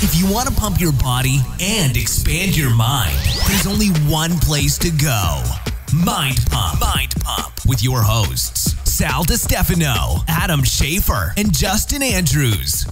If you want to pump your body and expand your mind, there's only one place to go Mind Pump. Mind Pump with your hosts, Sal Stefano, Adam Schaefer, and Justin Andrews.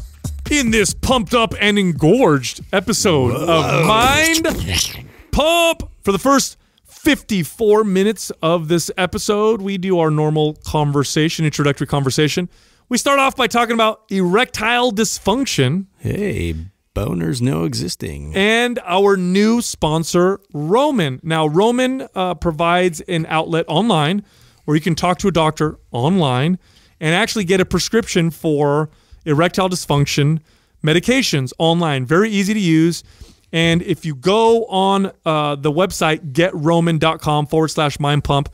In this pumped up and engorged episode Whoa. of Mind Pump, for the first 54 minutes of this episode, we do our normal conversation, introductory conversation. We start off by talking about erectile dysfunction. Hey, boners no existing. And our new sponsor, Roman. Now, Roman uh, provides an outlet online where you can talk to a doctor online and actually get a prescription for erectile dysfunction medications online. Very easy to use. And if you go on uh, the website, getroman.com forward slash mind pump,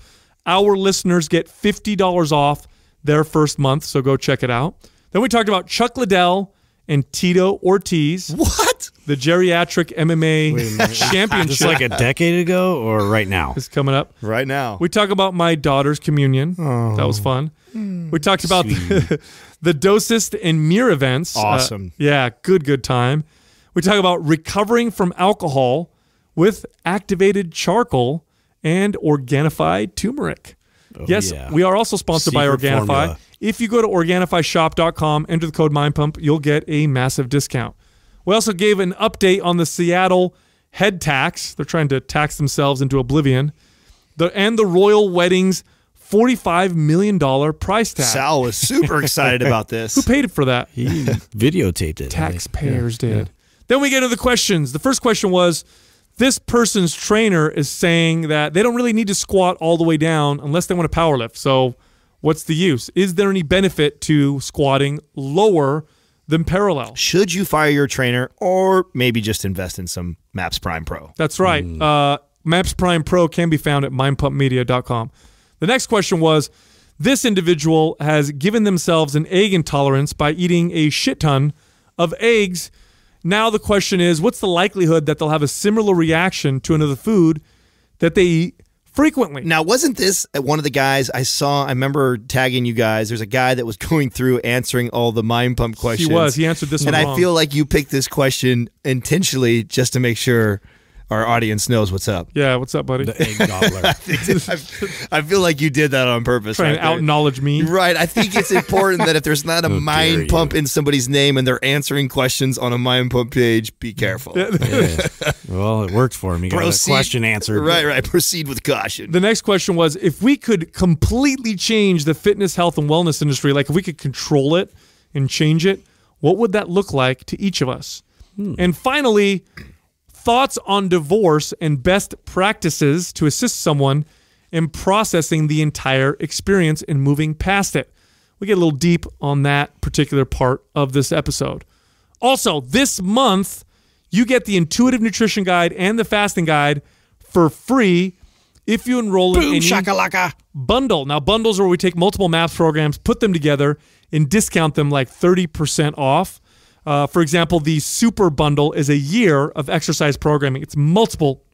our listeners get $50 off their first month. So go check it out. Then we talked about Chuck Liddell and Tito Ortiz. What? The geriatric MMA championship. like a decade ago or right now? It's coming up. Right now. We talk about my daughter's communion. Oh. That was fun. Hmm. we talked about the, the Dosist and Mir events. Uh, awesome. Uh, yeah, good, good time. We talk about recovering from alcohol with activated charcoal and Organifi turmeric. Oh, yes, yeah. we are also sponsored Secret by Organifi. Formula. If you go to organifyshop.com, enter the code MindPump, you'll get a massive discount. We also gave an update on the Seattle head tax. They're trying to tax themselves into oblivion. The, and the royal weddings $45 million price tag. Sal was super excited about this. Who paid for that? He videotaped it. Taxpayers yeah. did. Yeah. Then we get to the questions. The first question was this person's trainer is saying that they don't really need to squat all the way down unless they want to power lift. So what's the use? Is there any benefit to squatting lower than parallel? Should you fire your trainer or maybe just invest in some Maps Prime Pro? That's right. Mm. Uh, Maps Prime Pro can be found at mindpumpmedia.com. The next question was this individual has given themselves an egg intolerance by eating a shit ton of eggs. Now the question is what's the likelihood that they'll have a similar reaction to another food that they eat frequently. Now, wasn't this one of the guys I saw? I remember tagging you guys. There's a guy that was going through answering all the mind pump questions. He was. He answered this and one. And I wrong. feel like you picked this question intentionally just to make sure our audience knows what's up. Yeah, what's up, buddy? The egg gobbler. I, feel like you did that on purpose. Trying right to out knowledge me. Right. I think it's important that if there's not a oh, mind pump you. in somebody's name and they're answering questions on a mind pump page, be careful. Yeah. yeah. Well, it worked for me. question answered. Right, right. Proceed with caution. The next question was if we could completely change the fitness, health, and wellness industry, like if we could control it and change it, what would that look like to each of us? Hmm. And finally, thoughts on divorce and best practices to assist someone in processing the entire experience and moving past it. We get a little deep on that particular part of this episode. Also, this month, you get the intuitive nutrition guide and the fasting guide for free if you enroll Boom, in any shakalaka. bundle. Now, bundles are where we take multiple math programs, put them together, and discount them like 30% off. Uh, for example, the Super Bundle is a year of exercise programming. It's multiple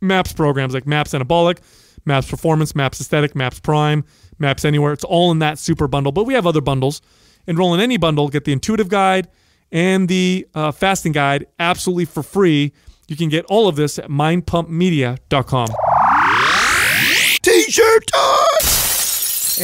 MAPS programs like MAPS Anabolic, MAPS Performance, MAPS Aesthetic, MAPS Prime, MAPS Anywhere. It's all in that Super Bundle, but we have other bundles. Enroll in any bundle, get the intuitive guide and the uh, fasting guide absolutely for free. You can get all of this at mindpumpmedia.com. T shirt time!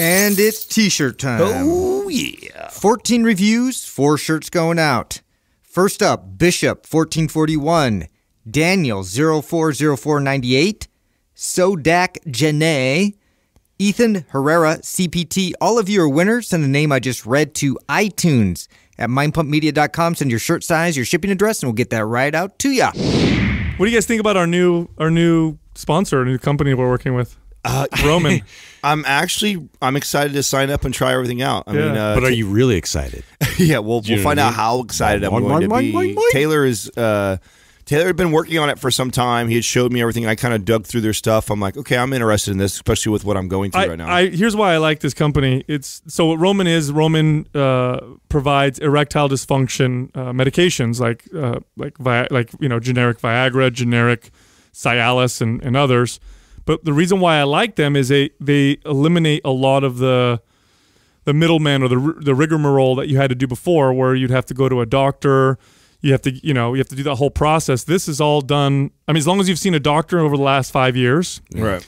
And it's t shirt time. Oh, yeah. 14 reviews, four shirts going out. First up, Bishop 1441, Daniel 040498, Sodak Jene, Ethan Herrera CPT. All of you are winners. Send the name I just read to iTunes at mindpumpmedia.com. Send your shirt size, your shipping address, and we'll get that right out to you. What do you guys think about our new our new sponsor, our new company we're working with? Uh, Roman. I'm actually I'm excited to sign up and try everything out. I yeah. mean, uh, but are you really excited? yeah, we'll we'll find out how excited I'm going to be. Taylor is uh, Taylor had been working on it for some time. He had showed me everything. I kind of dug through their stuff. I'm like, okay, I'm interested in this, especially with what I'm going through I, right now. I, here's why I like this company. It's so what Roman is. Roman uh, provides erectile dysfunction uh, medications like uh, like like you know generic Viagra, generic Cialis, and, and others. But the reason why I like them is they they eliminate a lot of the the middleman or the the rigmarole that you had to do before, where you'd have to go to a doctor, you have to you know you have to do that whole process. This is all done. I mean, as long as you've seen a doctor over the last five years, right?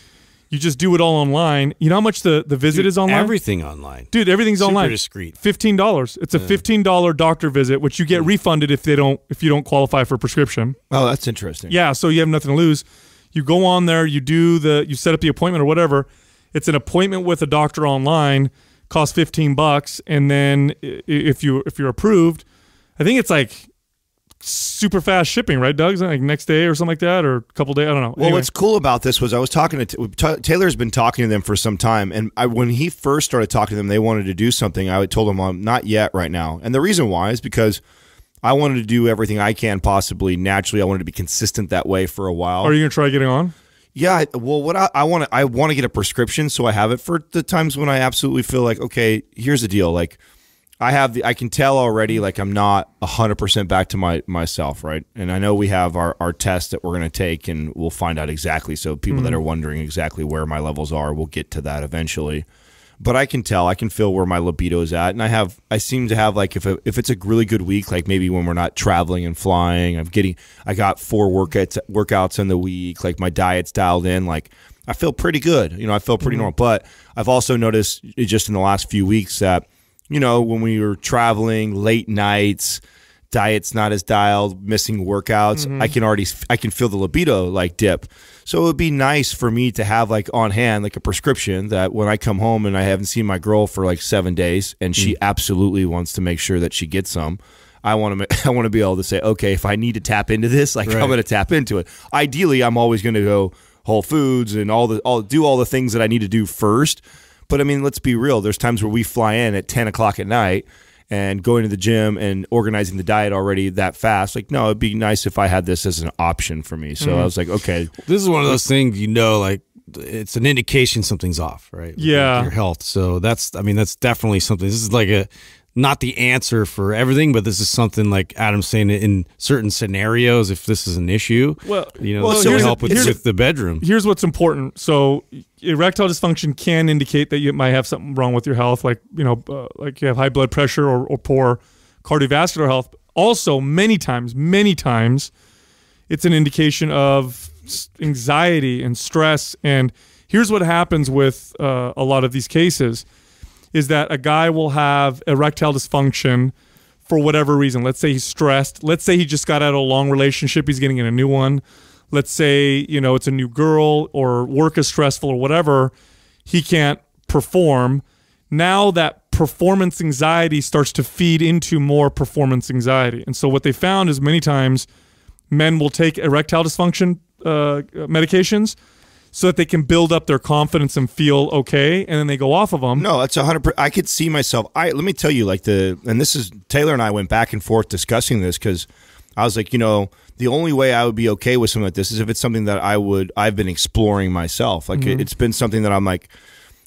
You just do it all online. You know how much the, the visit Dude, is online? Everything online. Dude, everything's Super online. discreet. Fifteen dollars. It's a fifteen dollar doctor visit, which you get mm. refunded if they don't if you don't qualify for a prescription. Oh, that's interesting. Yeah, so you have nothing to lose you go on there, you do the, you set up the appointment or whatever. It's an appointment with a doctor online, costs fifteen bucks, and then if you if you're approved, I think it's like super fast shipping, right, Doug? Like next day or something like that, or a couple days. I don't know. Well, anyway. what's cool about this was I was talking to Taylor's been talking to them for some time, and I, when he first started talking to them, they wanted to do something. I told them I'm not yet right now, and the reason why is because I wanted to do everything I can possibly naturally. I wanted to be consistent that way for a while. Are you going to try getting on? Yeah, well, what I want to I want to get a prescription, so I have it for the times when I absolutely feel like, okay, here's the deal. Like, I have the I can tell already, like I'm not hundred percent back to my myself, right? And I know we have our our test that we're going to take, and we'll find out exactly. So people mm -hmm. that are wondering exactly where my levels are, will get to that eventually but I can tell, I can feel where my libido is at, and I have, I seem to have like if a, if it's a really good week, like maybe when we're not traveling and flying, I'm getting, I got four workouts workouts in the week, like my diet's dialed in, like I feel pretty good, you know, I feel pretty mm -hmm. normal. But I've also noticed just in the last few weeks that, you know, when we were traveling late nights, diet's not as dialed, missing workouts, mm -hmm. I can already I can feel the libido like dip. So it would be nice for me to have like on hand like a prescription that when I come home and I haven't seen my girl for like 7 days and she mm -hmm. absolutely wants to make sure that she gets some. I want to I want to be able to say, "Okay, if I need to tap into this, like right. I'm going to tap into it." Ideally, I'm always going to go Whole Foods and all the all do all the things that I need to do first. But I mean, let's be real. There's times where we fly in at 10 o'clock at night and going to the gym and organizing the diet already that fast. Like, no, it'd be nice if I had this as an option for me. So mm-hmm. I was like, okay. This is one of those things, you know, like it's an indication something's off, right? Yeah. Like your health. So that's, I mean, that's definitely something. This is like a, not the answer for everything, but this is something like Adam's saying in certain scenarios, if this is an issue, well, you know, well, this will help a, with, with, the bedroom. Here's what's important. So erectile dysfunction can indicate that you might have something wrong with your health, like, you know, uh, like you have high blood pressure or, or poor cardiovascular health. Also, many times, many times, it's an indication of anxiety and stress. And here's what happens with uh, a lot of these cases – is that a guy will have erectile dysfunction for whatever reason. Let's say he's stressed. Let's say he just got out of a long relationship. He's getting in a new one. Let's say, you know, it's a new girl or work is stressful or whatever. He can't perform. Now that performance anxiety starts to feed into more performance anxiety. And so what they found is many times men will take erectile dysfunction uh, uh medications – so that they can build up their confidence and feel okay, and then they go off of them. No, that's a hundred. I could see myself. I let me tell you, like the and this is Taylor and I went back and forth discussing this because I was like, you know, the only way I would be okay with something like this is if it's something that I would I've been exploring myself. Like mm -hmm. it, mm-hmm. it's been something that I'm like,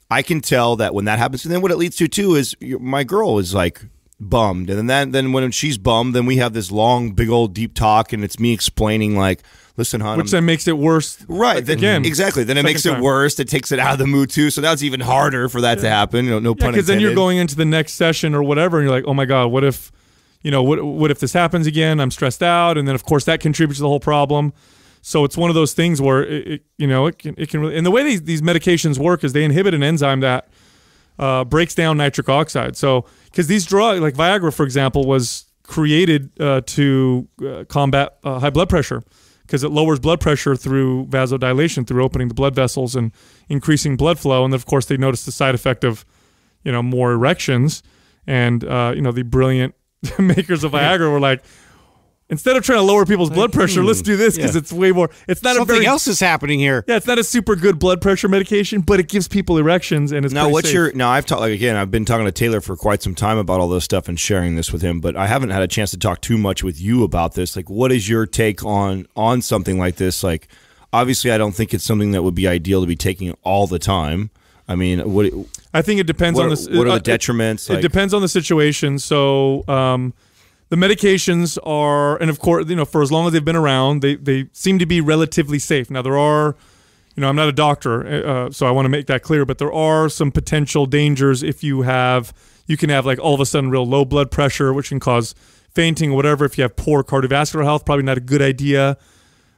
I can tell that when that happens, and then what it leads to too is my girl is like bummed, and then that, then when she's bummed, then we have this long, big old deep talk, and it's me explaining like listen, hon, which I'm, then makes it worse. Right. Like, again, exactly. Then it makes time. it worse. It takes it out of the mood too. So that's even harder for that yeah. to happen. You know, no yeah, pun. Because then you're going into the next session or whatever, and you're like, oh my god, what if, you know, what what if this happens again? I'm stressed out, and then of course that contributes to the whole problem. So it's one of those things where it, it you know it can it can really, and the way these these medications work is they inhibit an enzyme that uh, breaks down nitric oxide. So because these drugs like Viagra, for example, was created uh, to uh, combat uh, high blood pressure because it lowers blood pressure through vasodilation, through opening the blood vessels and increasing blood flow. And of course, they noticed the side effect of, you know, more erections. And uh, you know, the brilliant makers of Viagra were like, Instead of trying to lower people's blood pressure, let's do this because yeah. it's way more. It's not something a very, else is happening here. Yeah, it's not a super good blood pressure medication, but it gives people erections and it's now. What's safe. your now? I've talked like again. I've been talking to Taylor for quite some time about all this stuff and sharing this with him, but I haven't had a chance to talk too much with you about this. Like, what is your take on on something like this? Like, obviously, I don't think it's something that would be ideal to be taking all the time. I mean, what? I think it depends what, on the. What are uh, the detriments? It, like, it depends on the situation. So. um the medications are, and of course, you know, for as long as they've been around, they, they seem to be relatively safe. Now, there are, you know, I'm not a doctor, uh, uh so I want to make that clear, but there are some potential dangers if you have, you can have like all of a sudden real low blood pressure, which can cause fainting or whatever. If you have poor cardiovascular health, probably not a good idea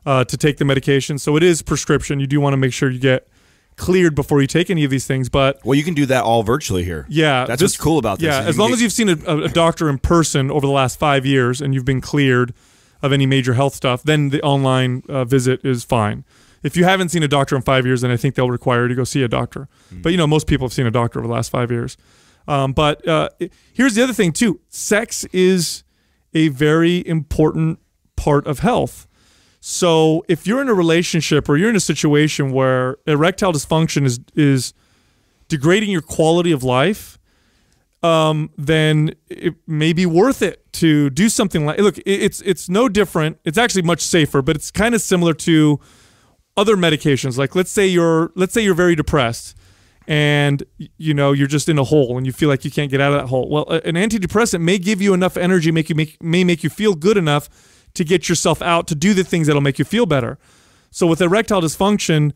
uh, to take the medication. So it is prescription. You do want to make sure you get cleared before you take any of these things. But well, you can do that all virtually here. Yeah, that's this, what's cool about this. Yeah, as long get, as you've seen a, a, doctor in person over the last five years and you've been cleared of any major health stuff, then the online uh, visit is fine. If you haven't seen a doctor in five years, then I think they'll require you to go see a doctor. Mm. But you know, most people have seen a doctor over the last five years. Um, but uh, here's the other thing too: sex is a very important part of health. So if you're in a relationship or you're in a situation where erectile dysfunction is is degrading your quality of life, um, then it may be worth it to do something like look. It's it's no different. It's actually much safer, but it's kind of similar to other medications. Like let's say you're let's say you're very depressed, and you know you're just in a hole and you feel like you can't get out of that hole. Well, an antidepressant may give you enough energy, make you make may make you feel good enough to get yourself out to do the things that'll make you feel better. So with erectile dysfunction,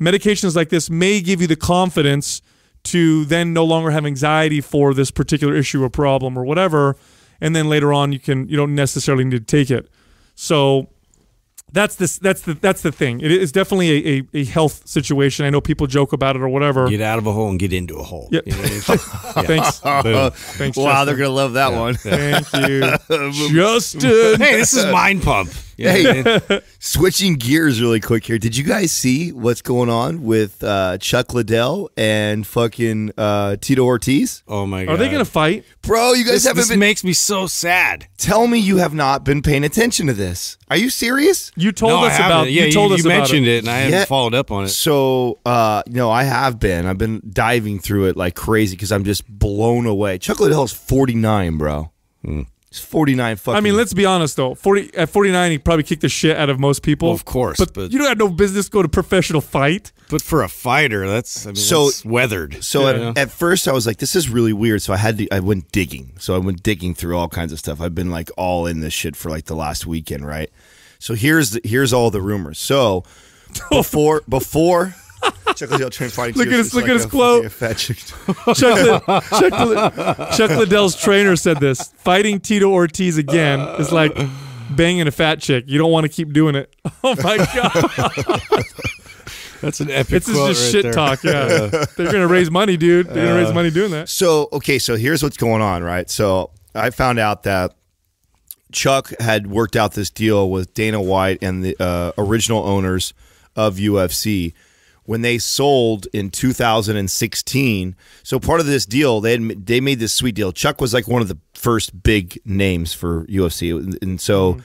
medications like this may give you the confidence to then no longer have anxiety for this particular issue or problem or whatever, and then later on you can you don't necessarily need to take it. So that's this that's the that's the thing. It is definitely a, a, a, health situation. I know people joke about it or whatever. Get out of a hole and get into a hole. Yeah. You know I mean? yeah. Thanks. Thanks. Wow, Justin. they're gonna love that yeah. one. Thank you, Justin. Hey, this is mind pump hey, switching gears really quick here. Did you guys see what's going on with uh, Chuck Liddell and fucking uh, Tito Ortiz? Oh my god, are they gonna fight, bro? You guys this, haven't. This been... makes me so sad. Tell me you have not been paying attention to this. Are you serious? You told no, us about. Yeah, you told you, us. You mentioned it. it. and I yeah. haven't followed up on it. So, uh, no, I have been. I've been diving through it like crazy because I'm just blown away. Chuck Liddell is 49, bro. Mm. He's 49 fucking. I mean, let's be honest though. 40 at 49, he probably kicked the shit out of most people. Well, of course, but, but you don't have no business go to professional fight. But for a fighter, that's I mean, so that's weathered. So yeah. at, at, first, I was like, this is really weird. So I had to, I went digging. So I went digging through all kinds of stuff. I've been like all in this shit for like the last weekend, right? So here's the, here's all the rumors. So before before fighting. Look at his look like at his quote. Fat chick. Chuck, Chuck, Chuck Liddell's trainer said this: fighting Tito Ortiz again is like banging a fat chick. You don't want to keep doing it. Oh my god. That's an epic. This is just right shit there. talk. Yeah, they're gonna raise money, dude. They're gonna raise money doing that. So okay, so here's what's going on, right? So I found out that Chuck had worked out this deal with Dana White and the uh, original owners of UFC when they sold in 2016. So part of this deal, they had, they made this sweet deal. Chuck was like one of the first big names for UFC, and so mm.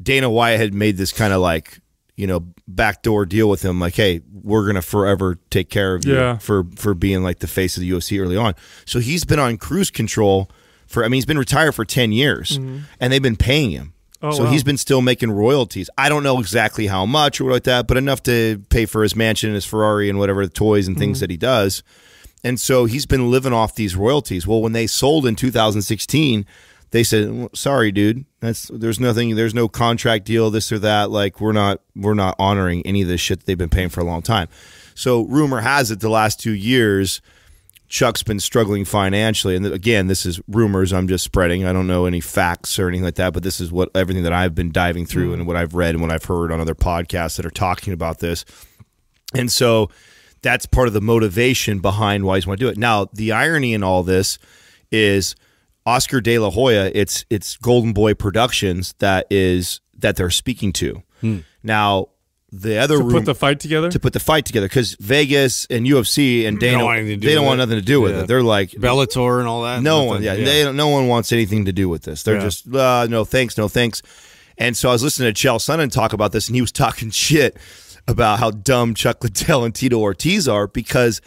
Dana White had made this kind of like you know backdoor deal with him, like, hey, we're gonna forever take care of you for for being like the face of the UFC early on. So he's been on cruise control for I mean he's been retired for 10 years mm -hmm. and they've been paying him Oh, so wow. he's been still making royalties. I don't know exactly how much or like that, but enough to pay for his mansion and his Ferrari and whatever the toys and things mm -hmm. that he does. And so he's been living off these royalties. Well, when they sold in 2016, they said, "Sorry, dude, that's there's nothing, there's no contract deal, this or that. Like we're not we're not honoring any of this shit they've been paying for a long time." So rumor has it the last two years Chuck's been struggling financially. And again, this is rumors I'm just spreading. I don't know any facts or anything like that, but this is what everything that I've been diving through mm. and what I've read and what I've heard on other podcasts that are talking about this. And so that's part of the motivation behind why he's want to do it. Now, the irony in all this is Oscar De La Hoya, it's it's Golden Boy Productions that is that they're speaking to. Mm. Now, the other to room, put the fight together to put the fight together because Vegas and UFC and Dana don't they don't want nothing to do with yeah. it. They're like Bellator and all that. No nothing. one, yeah, yeah. they no one wants anything to do with this. They're yeah. just uh, no thanks, no thanks. And so I was listening to Chael Sonnen talk about this, and he was talking shit about how dumb Chuck Liddell and Tito Ortiz are because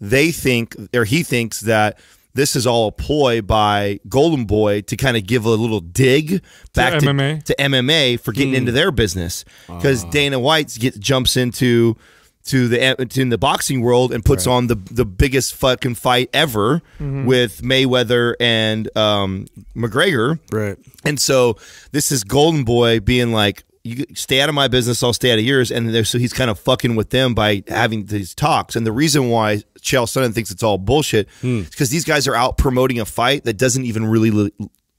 they think or he thinks that this is all a ploy by Golden Boy to kind of give a little dig back to, to MMA to MMA for getting mm. into their business because uh. Ah. Dana White gets jumps into to the to in the boxing world and puts right. on the the biggest fucking fight ever mm -hmm. with Mayweather and um, McGregor. Right. And so this is Golden Boy being like, you stay out of my business, I'll stay out of yours. And so he's kind of fucking with them by having these talks. And the reason why Chael Sonnen thinks it's all bullshit hmm. is because these guys are out promoting a fight that doesn't even really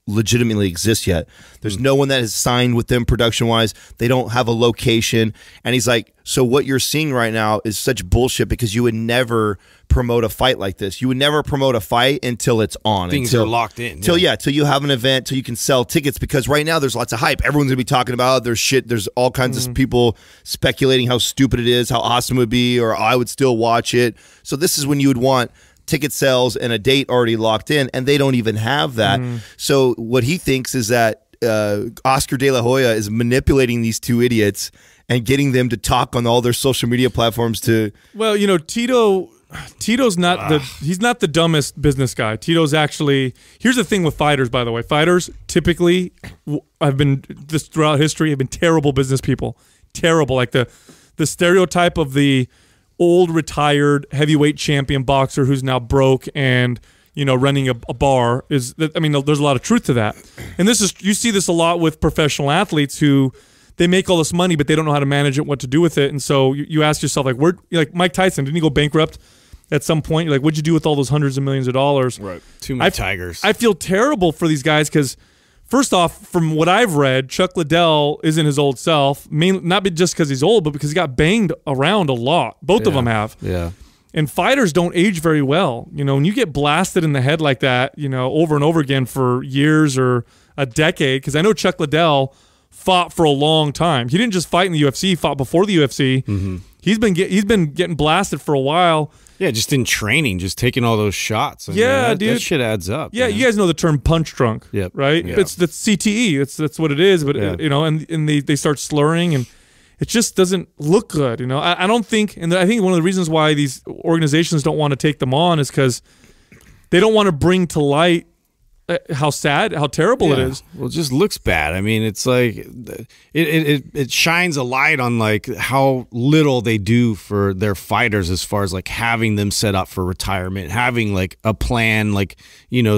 legitimately exist yet. There's mm. no one that has signed with them production wise. They don't have a location. And he's like, So what you're seeing right now is such bullshit because you would never promote a fight like this. You would never promote a fight until it's on. Things until, are locked in. Till yeah. yeah, till you have an event, till you can sell tickets because right now there's lots of hype. Everyone's gonna be talking about oh, there's shit. There's all kinds mm. of hmm. people speculating how stupid it is, how awesome it would be, or I would still watch it. So this is when you would want ticket sales and a date already locked in, and they don't even have that. Mm. So what he thinks is that uh, Oscar De La Hoya is manipulating these two idiots and getting them to talk on all their social media platforms to. Well, you know, Tito. Tito's not Ugh. the ah. he's not the dumbest business guy. Tito's actually here's the thing with fighters, by the way. Fighters typically I've been this throughout history have been terrible business people, terrible. Like the the stereotype of the old retired heavyweight champion boxer who's now broke and you know running a, a bar is that, i mean there's a lot of truth to that and this is you see this a lot with professional athletes who they make all this money but they don't know how to manage it what to do with it and so you, you ask yourself like where like mike tyson didn't he go bankrupt at some point you're like what'd you do with all those hundreds of millions of dollars right too many I, tigers i feel terrible for these guys because – First off, from what I've read, Chuck Liddell isn't his old self, mainly, not just because he's old, but because he got banged around a lot. Both yeah. of them have. Yeah. And fighters don't age very well. You know, when you get blasted in the head like that, you know, over and over again for years or a decade, because I know Chuck Liddell fought for a long time. He didn't just fight in the UFC; he fought before the UFC. Mm -hmm. He's been get, he's been getting blasted for a while. Yeah, just in training, just taking all those shots. yeah, that, dude, that shit adds up. Yeah, man. you guys know the term punch drunk. Yep. right. Yep. It's the CTE. It's that's what it is. But yeah. you know, and and they they start slurring and it just doesn't look good. You know, I, I don't think, and I think one of the reasons why these organizations don't want to take them on is because they don't want to bring to light uh, how sad, how terrible yeah. it is. Well, it just looks bad. I mean, it's like it, it it shines a light on like how little they do for their fighters as far as like having them set up for retirement, having like a plan, like you know,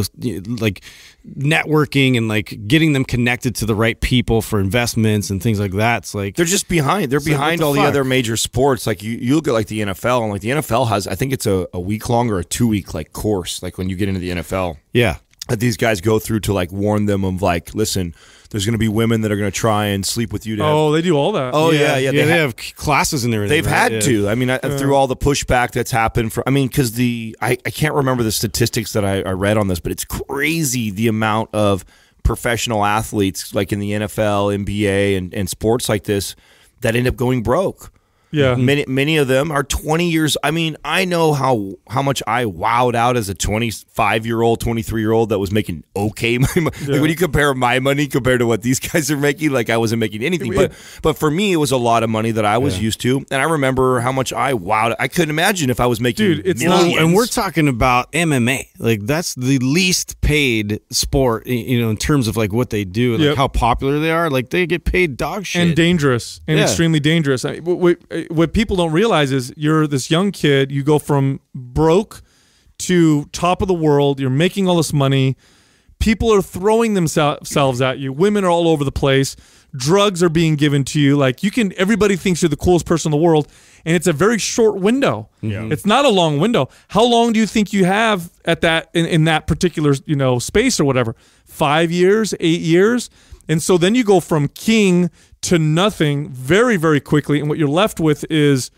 like networking and like getting them connected to the right people for investments and things like that. It's like they're just behind. They're behind like, the all fuck? the other major sports. Like you, you look at like the NFL and like the NFL has, I think it's a, a week long or a two week like course. Like when you get into the NFL. Yeah that these guys go through to like warn them of like, listen, there's going to be women that are going to try and sleep with you. To oh, have, they do all that. Oh yeah, yeah. yeah, yeah they, they have classes in there. They've right? had yeah. to. I mean, I, through all the pushback that's happened for. I mean, because the I, I can't remember the statistics that I, I read on this, but it's crazy the amount of professional athletes like in the NFL, NBA, and and sports like this that end up going broke yeah. Mm-hmm. Many many of them are 20 years. I mean, I know how how much I wowed out as a 25-year-old, 23-year-old that was making okay money. Yeah. Like when you compare my money compared to what these guys are making, like I wasn't making anything. But but for me it was a lot of money that I was yeah. used to, and I remember how much I wowed. I couldn't imagine if I was making Dude, it's millions. not and we're talking about MMA. Like that's the least paid sport, you know, in terms of like what they do, like yep. how popular they are. Like they get paid dog shit. And dangerous and yeah. extremely dangerous. I, wait, what people don't realize is you're this young kid. You go from broke to top of the world. You're making all this money. People are throwing themselves at you. Women are all over the place. Drugs are being given to you. Like you can, everybody thinks you're the coolest person in the world, and it's a very short window. Yeah. It's not a long window. How long do you think you have at that in, in that particular you know space or whatever? Five years, eight years, and so then you go from king to nothing very, very quickly. And what you're left with is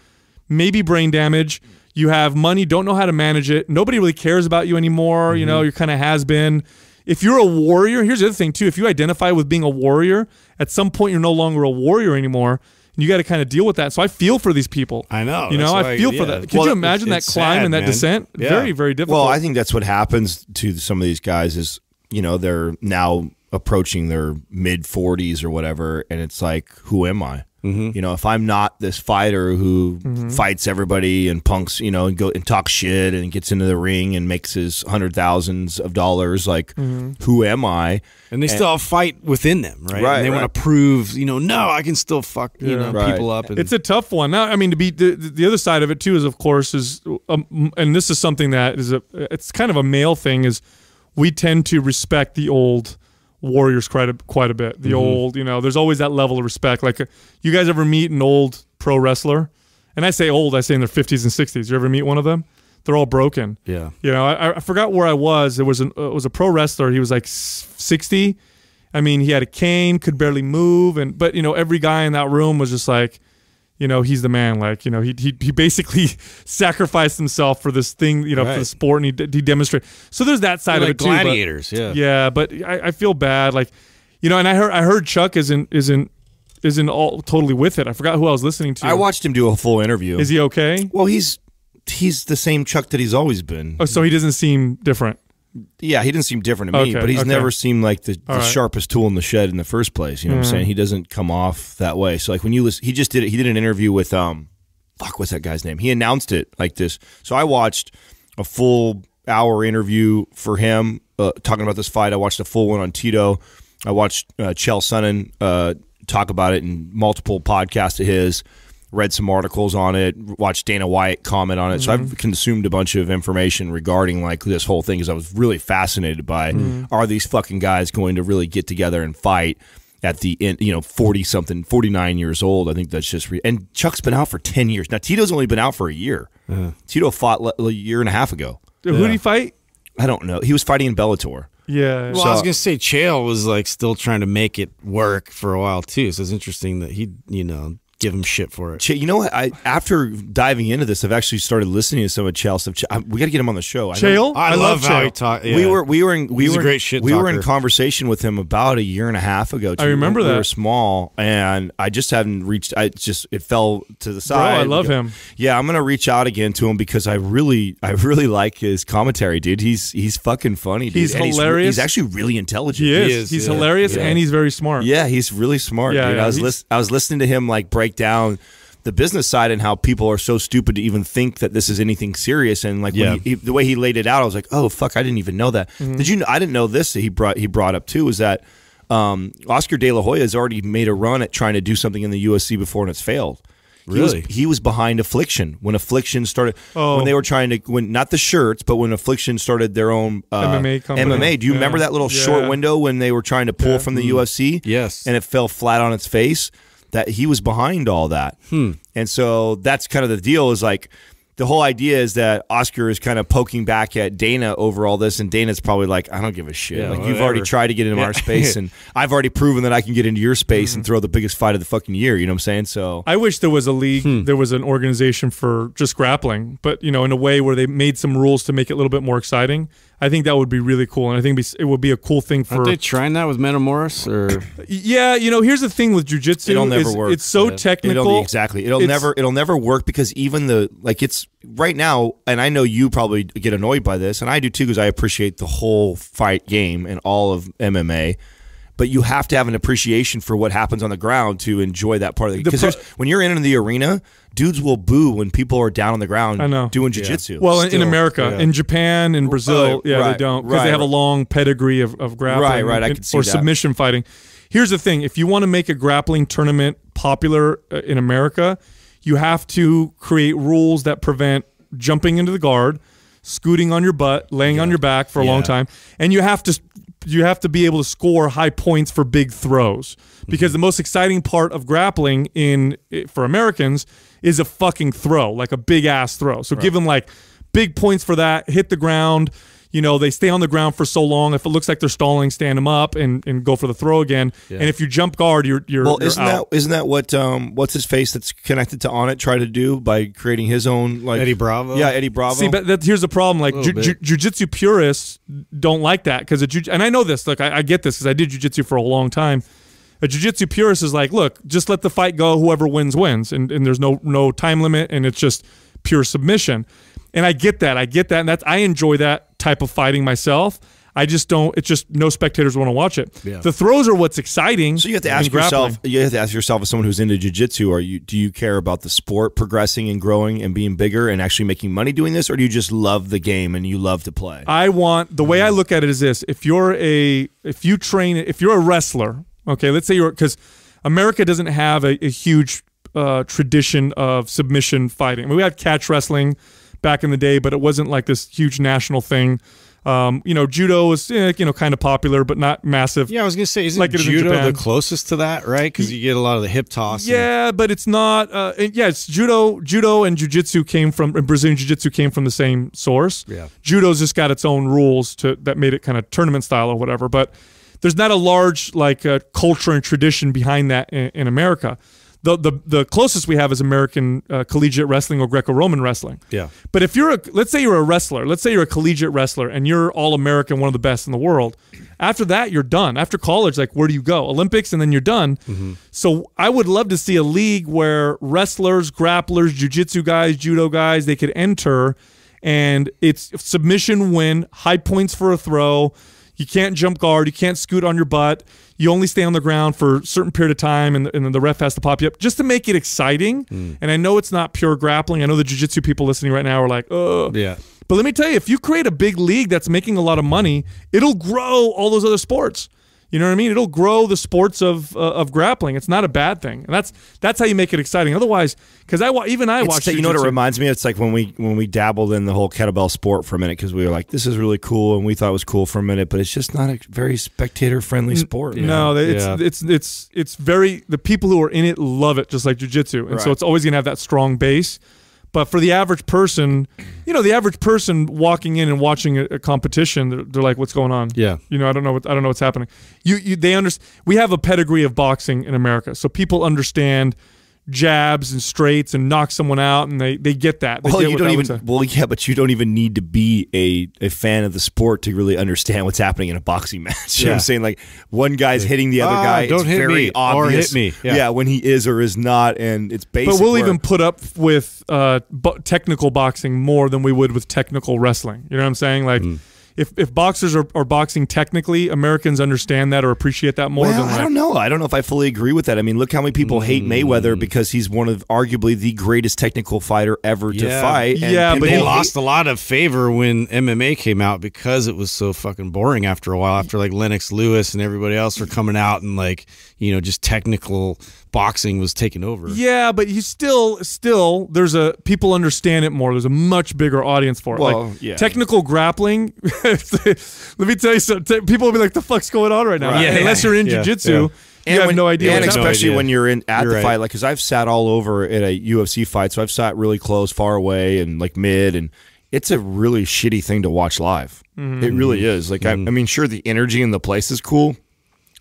maybe brain damage. You have money, don't know how to manage it. Nobody really cares about you anymore. Mm-hmm. You know, mm-hmm. you're kind of has been. If you're a warrior, here's the other thing too. If you identify with being a warrior, at some point you're no longer a warrior anymore. And you got to kind of deal with that. So I feel for these people. I know. You know, I feel yeah. for that. Could well, you imagine it's, it's that climb sad, and that man. descent? Yeah. Very, very difficult. Well, I think that's what happens to some of these guys is, you know, they're now approaching their mid 40s or whatever and it's like who am i mm-hmm. you know if i'm not this fighter who mm-hmm. fights everybody and punks you know and go and talks shit and gets into the ring and makes his hundred thousands of dollars like mm-hmm. who am i and they and, still fight within them right, right and they right. want to prove you know no i can still fuck you yeah. know right. people up and- it's a tough one now i mean to be the, the other side of it too is of course is um, and this is something that is a it's kind of a male thing is we tend to respect the old warriors quite a, quite a bit. The mm-hmm. old, you know, there's always that level of respect. Like, uh, you guys ever meet an old pro wrestler? And I say old, I say in their 50s and 60s. You ever meet one of them? They're all broken. Yeah. You know, I, I forgot where I was. It was an, uh, it was a pro wrestler. He was like 60. I mean, he had a cane, could barely move, and but you know, every guy in that room was just like, you know he's the man like you know he he, he basically sacrificed himself for this thing you know right. for the sport and he, he demonstrated so there's that side of it gladiators, too gladiators yeah yeah but I, I feel bad like you know and i heard i heard chuck isn't isn't isn't all totally with it i forgot who i was listening to i watched him do a full interview is he okay well he's he's the same chuck that he's always been oh so he doesn't seem different yeah, he didn't seem different to me, okay, but he's okay. never seemed like the, the right. sharpest tool in the shed in the first place. You know mm. what I'm mm. saying? He doesn't come off that way. So like when you listen, he just did it. He did an interview with um, fuck, what's that guy's name? He announced it like this. So I watched a full hour interview for him uh, talking about this fight. I watched a full one on Tito. I watched uh, Chel Sonnen uh, talk about it in multiple podcasts of his read some articles on it, watched Dana White comment on it. Mm -hmm. So I've mm-hmm. consumed a bunch of information regarding like this whole thing because I was really fascinated by mm -hmm. are these fucking guys going to really get together and fight? at the end, you know, 40 something, 49 years old. I think that's just, and Chuck's been out for 10 years. Now, Tito's only been out for a year. Uh -huh. Tito fought a year and a half ago. Yeah. Who did he fight? I don't know. He was fighting in Bellator. Yeah. Well, so, I was going to say Chael was like still trying to make it work for a while too. So it's interesting that he, you know, give him shit for it. you know what? I after diving into this, I've actually started listening to some of Chael's stuff. Ch- I, we got to get him on the show. I Chael? I, I love love how he talk- yeah. We were we were in we He's a were great shit we were in conversation with him about a year and a half ago. too. remember we were small, and I just haven't reached. I just it fell to the side. I love him. Yeah, I'm gonna reach out again to him because I really I really like his commentary, dude. He's he's fucking funny. Dude. He's And hilarious. He's, actually really intelligent. He is. is, He's yeah. hilarious and he's very smart. Yeah, he's really smart. Yeah, dude. yeah, I was I was listening to him like break down the business side and how people are so stupid to even think that this is anything serious. And like yeah. he, he, the way he laid it out, I was like, oh fuck, I didn't even know that. Mm -hmm. Did you? I didn't know this. That he brought he brought up too is that um, Oscar De La Hoya has already made a run at trying to do something in the USC before and it's failed. Really? He was, he was behind Affliction when Affliction started. Oh. When they were trying to, when not the shirts, but when Affliction started their own uh, MMA company. MMA. Do you yeah. remember that little yeah. short window when they were trying to pull yeah. from the mm. UFC? Yes. And it fell flat on its face that he was behind all that. Hmm. And so that's kind of the deal is like the whole idea is that Oscar is kind of poking back at Dana over all this, and Dana's probably like, I don't give a shit. Yeah, like whatever. you've already tried to get into yeah. our space, and I've already proven that I can get into your space mm -hmm. and mm-hmm. throw the biggest fight of the fucking year. You know what I'm saying? So I wish there was a league, hmm. there was an organization for just grappling, but you know, in a way where they made some rules to make it a little bit more exciting. I think that would be really cool, and I think it would be a cool thing for. are they trying that with Metamorphs or? yeah, you know, here's the thing with jujitsu. It'll never work. It's so yeah. technical. It'll, exactly. It'll it's, never. It'll never work because even the like it's right now, and I know you probably get annoyed by this, and I do too because I appreciate the whole fight game and all of MMA but you have to have an appreciation for what happens on the ground to enjoy that part of it. game. because when you're in the arena, dudes will boo when people are down on the ground I know. doing jiu Yeah. Well, Still, in America, yeah. in Japan, in Brazil, yeah, right, they don't because right, they have right. a long pedigree of, of grappling. Right, right. I can see or that. submission fighting. Here's the thing: if you want to make a grappling tournament popular uh, in America, you have to create rules that prevent jumping into the guard scooting on your butt, laying yeah. on your back for a yeah. long time, and you have to you have to be able to score high points for big throws because mm -hmm. the most exciting part of grappling in eh, for Americans is a fucking throw, like a big ass throw. So right. give him like big points for that, hit the ground, you know, they stay on the ground for so long. If it looks like they're stalling, stand them up and, and go for the throw again. Yeah. And if you jump guard, you're you're well. You're isn't out. that isn't that what um what's his face that's connected to Onnit try to do by creating his own like Eddie Bravo? Yeah, Eddie Bravo. See, but that, here's the problem. Like ju- ju- jujitsu purists don't like that because ju- and I know this. Look, I, I get this because I did jujitsu for a long time. A jiu-jitsu purist is like, look, just let the fight go. Whoever wins wins, and, and there's no no time limit, and it's just pure submission. And I get that. I get that. And that's I enjoy that type of fighting myself. I just don't. It's just no spectators want to watch it. Yeah. The throws are what's exciting. So you have to ask yourself. You have to ask yourself, as someone who's into jujitsu, are you do you care about the sport progressing and growing and being bigger and actually making money doing this, or do you just love the game and you love to play? I want the way I mm-hmm. look at it is this: if you're a if you train if you're a wrestler, okay, let's say you're because America doesn't have a, a huge uh, tradition of submission fighting. I mean, we have catch wrestling back in the day, but it wasn't like this huge national thing. Um, you know, judo is eh, you know kind of popular, but not massive. Yeah, I was gonna say, isn't like judo is the closest to that, right? Because you get a lot of the hip toss. Yeah, but it's not. Uh, it, yeah, it's judo. Judo and jujitsu came from and Brazilian jiu-jitsu came from the same source. Yeah, judo's just got its own rules to that made it kind of tournament style or whatever. But there's not a large like uh, culture and tradition behind that in, in America the the the closest we have is American uh, collegiate wrestling or Greco-Roman wrestling. Yeah. But if you're a let's say you're a wrestler, let's say you're a collegiate wrestler and you're all American, one of the best in the world. After that, you're done. After college, like where do you go? Olympics, and then you're done. Mm-hmm. So I would love to see a league where wrestlers, grapplers, jujitsu guys, judo guys, they could enter, and it's submission win, high points for a throw. You can't jump guard. You can't scoot on your butt you only stay on the ground for a certain period of time and, and then the ref has to pop you up just to make it exciting. Mm. And I know it's not pure grappling. I know the jiu-jitsu people listening right now are like, oh. Yeah. But let me tell you, if you create a big league that's making a lot of money, it'll grow all those other sports. You know what I mean? It'll grow the sports of uh, of grappling. It's not a bad thing, and that's that's how you make it exciting. Otherwise, because I even I watch. You know what it reminds me? It's like when we when we dabbled in the whole kettlebell sport for a minute because we were like, this is really cool, and we thought it was cool for a minute, but it's just not a very spectator friendly sport. N- no, it's, yeah. it's, it's it's it's very the people who are in it love it, just like jujitsu, and right. so it's always gonna have that strong base. But for the average person, you know, the average person walking in and watching a, a competition, they're, they're, like, "What's going on?" Yeah, you know, I don't know what I don't know what's happening. You, you they understand. We have a pedigree of boxing in America, so people understand jabs and straights and knock someone out, and they, they get that. They well, get you don't even. Well, yeah, but you don't even need to be a, a fan of the sport to really understand what's happening in a boxing match. you know what I'm saying? Like one guy's hitting the other ah, guy. Don't hit me obvious. or hit me. Yeah. yeah. when he is or is not, and it's basic. But we'll work. even put up with uh, technical boxing more than we would with technical wrestling. You know what I'm saying? Like. Mm if if boxers are, are boxing technically, Americans understand that or appreciate that more. Well, I don't know. I don't know if I fully agree with that. I mean, look how many people mm. hate Mayweather mm. because he's one of arguably the greatest technical fighter ever yeah. to fight. And yeah, but he lost a lot of favor when MMA came out because it was so fucking boring after a while. After like Lennox Lewis and everybody else were coming out and like you know just technical boxing was taken over. Yeah, but you still still there's a people understand it more. There's a much bigger audience for it. Well, like yeah. technical grappling. let me tell you something. People will be like, "The fuck's going on right now?" Right. Yeah, yeah, unless you're in yeah, jujitsu. Yeah. And you have when, no idea. And especially no idea. when you're in at you're the right. fight, like because I've sat all over at a UFC fight, so I've sat really close, far away, and like mid, and it's a really shitty thing to watch live. Mm -hmm. It really mm-hmm. is. Like mm -hmm. I, mm-hmm. I, mean, sure the energy in the place is cool,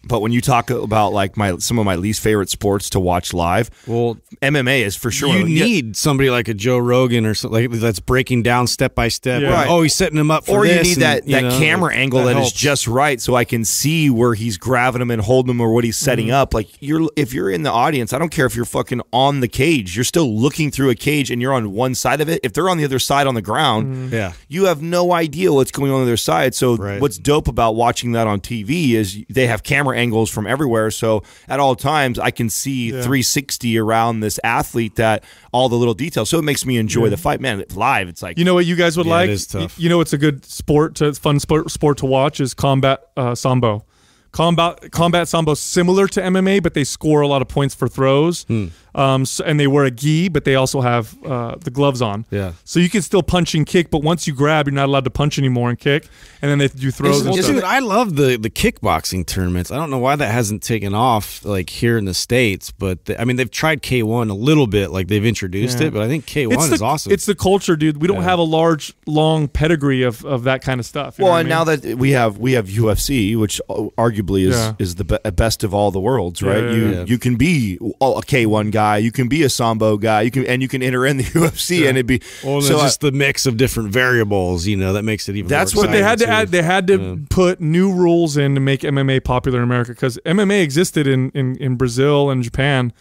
but when you talk about like my some of my least favorite sports to watch live, well, MMA is for sure. You need yeah. somebody like a Joe Rogan or something like that's breaking down step by step. Yeah. Right. Oh, he's setting him up Or you need and, that, you that know, camera angle that, that is just right so I can see where he's grabbing him and holding him or what he's setting mm -hmm. up. Like you're if you're in the audience, I don't care if you're fucking on the cage. You're still looking through a cage and you're on one side of it. If they're on the other side on the ground, mm -hmm. yeah. you have no idea what's going on the other side. So right. what's dope about watching that on TV is they have camera camera angles from everywhere. So at all times, I can see yeah. 360 around this athlete that all the little details. So it makes me enjoy yeah. the fight. Man, live, it's like. You know what you guys would yeah, like? It is tough. You, know, it's a good sport, to, fun sport, sport to watch is combat uh, sambo combat combat sambo similar to MMA, but they score a lot of points for throws. Hmm. Um, so, and they wear a gi, but they also have uh, the gloves on. Yeah. So you can still punch and kick, but once you grab, you're not allowed to punch anymore and kick. And then they do throws. Well, dude, I love the the kickboxing tournaments. I don't know why that hasn't taken off like here in the states, but the, I mean they've tried K1 a little bit, like they've introduced yeah. it, but I think K1 it's is the, awesome. It's the culture, dude. We don't yeah. have a large, long pedigree of, of that kind of stuff. well, and I mean? now that we have we have UFC, which uh, arguably is yeah. is the best of all the worlds, right? you you can be a K1 guy guy, you can be a sambo guy, you can and you can enter in the UFC yeah. and it'd be well, so uh, just I, the mix of different variables, you know, that makes it even. That's what they had to add. They had to yeah. put new rules in to make MMA popular in America because MMA existed in in in Brazil and Japan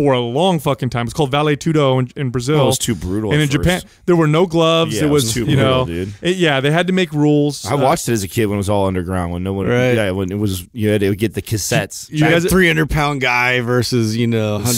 for a long fucking time. It's called Vale Tudo in, in Brazil. Oh, it was too brutal. And in first. Japan, there were no gloves. Yeah, it, was, it was too you brutal, know, dude. It, yeah, they had to make rules. I uh, watched it as a kid when it was all underground. When no one, right. yeah, when it was you had to get the cassettes. You guys, three hundred pound guy versus you know hundred.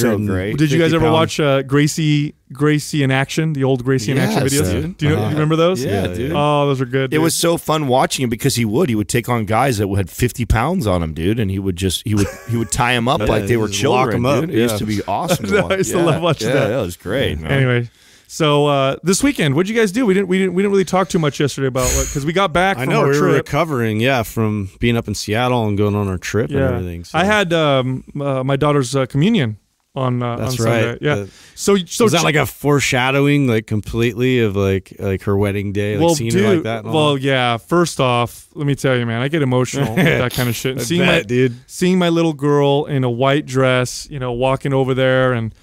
So Did you guys ever watch uh, Gracie Gracie in action, the old Gracie in action videos. Do you, uh -huh. you, remember those? Yeah, dude. Oh, those are good. Dude. It was so fun watching him because he would he would take on guys that had 50 pounds on him, dude, and he would just he would he would tie them up yeah, like they were children. Lock up. Dude. It used to be awesome. To no, I used to love watching that. Yeah, that was great. Man. Anyway, so uh, this weekend, what did you guys do? We didn't we didn't we didn't really talk too much yesterday about because we got back. I know we were recovering, yeah, from being up in Seattle and going on our trip yeah. and everything. So. I had um, uh, my daughter's uh, communion on uh, that's on right. Sunday. Yeah. The, so so was that like a foreshadowing, like completely of like like her wedding day, like well, seeing dude, like that? well, yeah. First off, let me tell you, man, I get emotional with that kind of shit. seeing that, my dude, seeing my little girl in a white dress, you know, walking over there and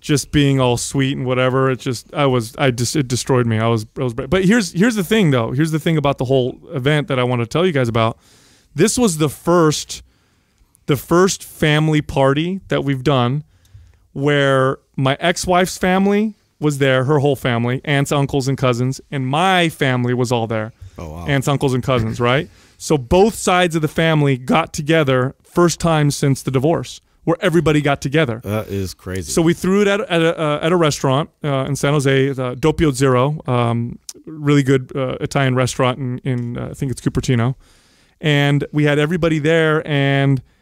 just being all sweet and whatever. It just I was I just it destroyed me. I was I was. But here's here's the thing though. Here's the thing about the whole event that I want to tell you guys about. This was the first. The first family party that we've done where my ex-wife's family was there, her whole family, aunts, uncles, and cousins, and my family was all there. Oh, wow. Aunts, uncles, and cousins, right? So both sides of the family got together first time since the divorce, where everybody got together. That is crazy. So we threw it at, at, a, uh, at a restaurant uh, in San Jose, the uh, Doppio Zero, um, really good uh, Italian restaurant in, in uh, I think it's Cupertino. And we had everybody there, and –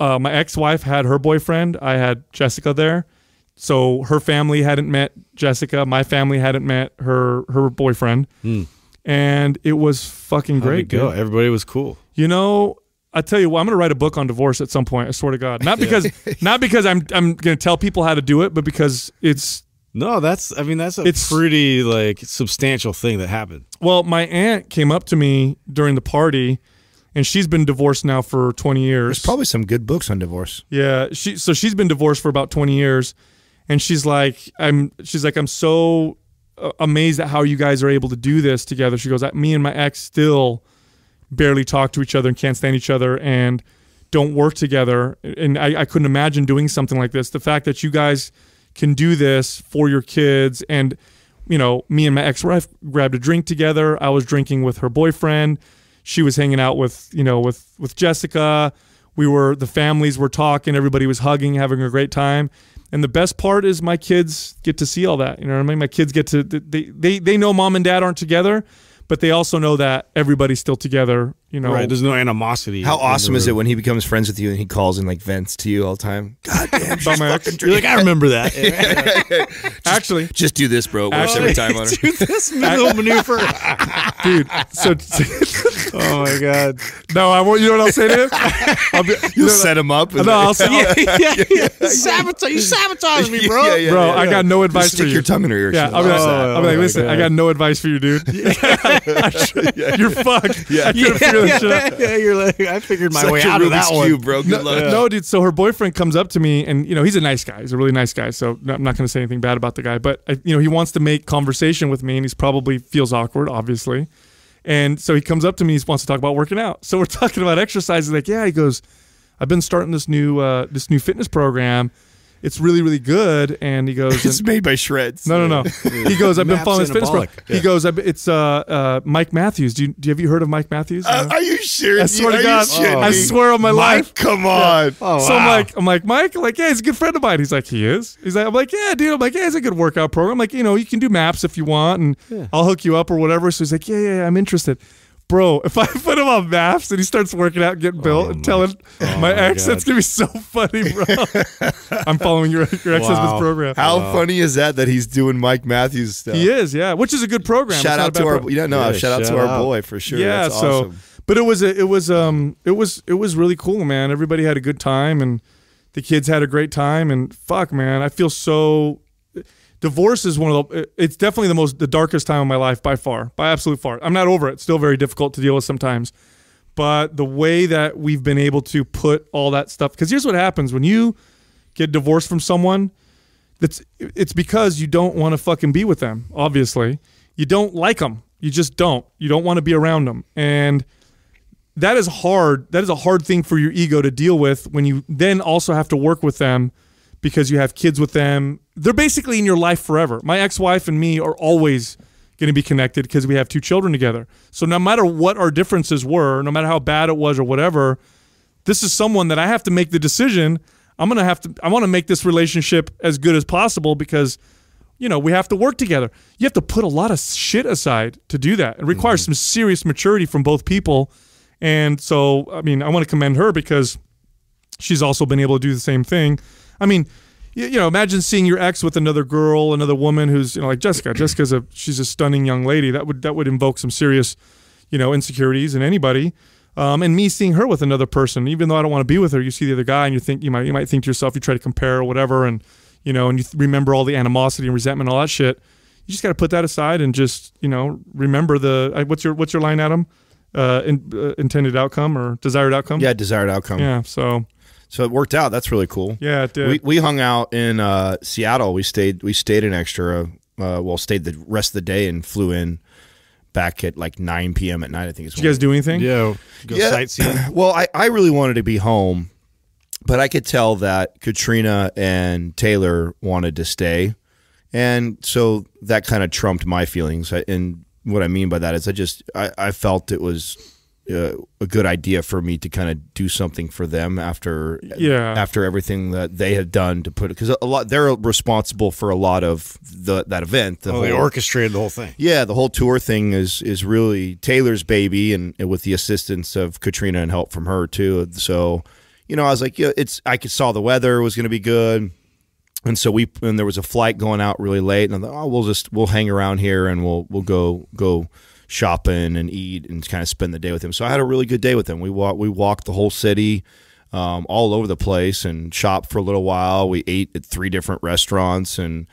uh, my ex-wife had her boyfriend. I had Jessica there, so her family hadn't met Jessica. My family hadn't met her her boyfriend, mm. and it was fucking great. Go, dude. everybody was cool. You know, I tell you what, I'm gonna write a book on divorce at some point. I swear to God, not because not because I'm I'm gonna tell people how to do it, but because it's no, that's I mean that's a it's, pretty like substantial thing that happened. Well, my aunt came up to me during the party and she's been divorced now for 20 years. There's probably some good books on divorce. Yeah, she so she's been divorced for about 20 years and she's like I'm she's like I'm so uh, amazed at how you guys are able to do this together. She goes, "Me and my ex still barely talk to each other and can't stand each other and don't work together. And I, I, couldn't imagine doing something like this. The fact that you guys can do this for your kids and you know, me and my ex-wife grabbed a drink together. I was drinking with her boyfriend she was hanging out with you know with with Jessica. We were the families were talking, everybody was hugging, having a great time. And the best part is my kids get to see all that. You know what I mean? My kids get to they they they know mom and dad aren't together, but they also know that everybody's still together you know, right? There's no animosity. How awesome is it when he becomes friends with you and he calls and like vents to you all the time? God damn, dumbass! You're like, I remember that. Just, actually, just do this, bro. Works every time on her. Do this little maneuver, dude. So, oh my god. No, I won't. You know what I'll say to him? I'll be, you will set him up. No, I'll say, oh, yeah, yeah, yeah, yeah. Sabotage, you sabotage me, bro. bro, I got no advice just for stick your tongue in her ear. Yeah, I'll be like, oh, I'll be like oh, listen, I got no advice for you, dude. You're fucked. Yeah yeah, yeah, you're like, I figured my way out of that one. Cube, bro. No, yeah. no, dude. So her boyfriend comes up to me, and you know he's a nice guy. He's a really nice guy. So I'm not going to say anything bad about the guy, but I, you know he wants to make conversation with me, and he's probably feels awkward, obviously. And so he comes up to me. He wants to talk about working out. So we're talking about exercise. He's like, yeah. He goes, I've been starting this new uh, this new fitness program it's really really good. And he goes, it's and, made by shreds. No, no, no. he goes, I've been following his fitness Yeah. He goes, it's uh, uh, Mike Matthews. Do you, do you, have you heard of Mike Matthews? Uh, are you serious? I swear are to God, oh. I swear on my Mike, life. Come on. Yeah. Oh, wow. So I'm like, I'm like Mike. I'm like, yeah, he's a good friend of mine. He's like, he is. He's like, I'm like, yeah, dude. I'm like, yeah, it's a good workout program. I'm like, you know, you can do maps if you want, and yeah. I'll hook you up or whatever. So he's like, yeah, yeah, yeah I'm interested bro, if I put him on maps and he starts working out, getting oh built, oh and telling oh my, my ex, God. that's gonna be so funny, bro. I'm following your, your ex husband's wow. program. How wow. funny is that that he's doing Mike Matthews stuff? He is, yeah, which is a good program. Shout out to our, pro- yeah, no, yeah, shout, shout, out to our out. boy for sure. Yeah, that's so, awesome. but it was a, it was um it was it was really cool, man. Everybody had a good time and the kids had a great time and fuck, man, I feel so divorce is one of the it's definitely the most the darkest time of my life by far by absolute far i'm not over it still very difficult to deal with sometimes but the way that we've been able to put all that stuff because here's what happens when you get divorced from someone that's it's because you don't want to fucking be with them obviously you don't like them you just don't you don't want to be around them and that is hard that is a hard thing for your ego to deal with when you then also have to work with them because you have kids with them. They're basically in your life forever. My ex-wife and me are always going to be connected because we have two children together. So no matter what our differences were, no matter how bad it was or whatever, this is someone that I have to make the decision. I'm going to have to I want to make this relationship as good as possible because you know, we have to work together. You have to put a lot of shit aside to do that. It requires mm -hmm. some serious maturity from both people. And so, I mean, I want to commend her because she's also been able to do the same thing I mean, you, you, know, imagine seeing your ex with another girl, another woman who's you know like Jessica. Jessica's a she's a stunning young lady. That would that would invoke some serious, you know, insecurities in anybody. Um, and me seeing her with another person, even though I don't want to be with her, you see the other guy and you think you might you might think to yourself, you try to compare or whatever, and you know, and you remember all the animosity and resentment, and all that shit. You just got to put that aside and just you know remember the uh, what's your what's your line, Adam? Uh, in, uh, intended outcome or desired outcome. Yeah, desired outcome. Yeah. So so it worked out. That's really cool. Yeah, it did. We, we hung out in uh, Seattle. We stayed we stayed an extra uh, well stayed the rest of the day and flew in back at like 9 p.m. at night. I think. Did you guys do anything? Yeah, go yeah. sightseeing. well, I I really wanted to be home, but I could tell that Katrina and Taylor wanted to stay, and so that kind of trumped my feelings. And what I mean by that is, I just I, I felt it was uh, a good idea for me to kind of do something for them after yeah. after everything that they had done to put it because a lot they're responsible for a lot of the that event. The oh, whole, they orchestrated the whole thing. Yeah, the whole tour thing is is really Taylor's baby, and, and with the assistance of Katrina and help from her too. So, you know, I was like, yeah, it's I could saw the weather was going to be good. And so we and there was a flight going out really late, and I thought, oh, we'll just we'll hang around here and we'll we'll go go shopping and eat and kind of spend the day with him. So I had a really good day with him. We walked we walked the whole city, um, all over the place, and shopped for a little while. We ate at three different restaurants and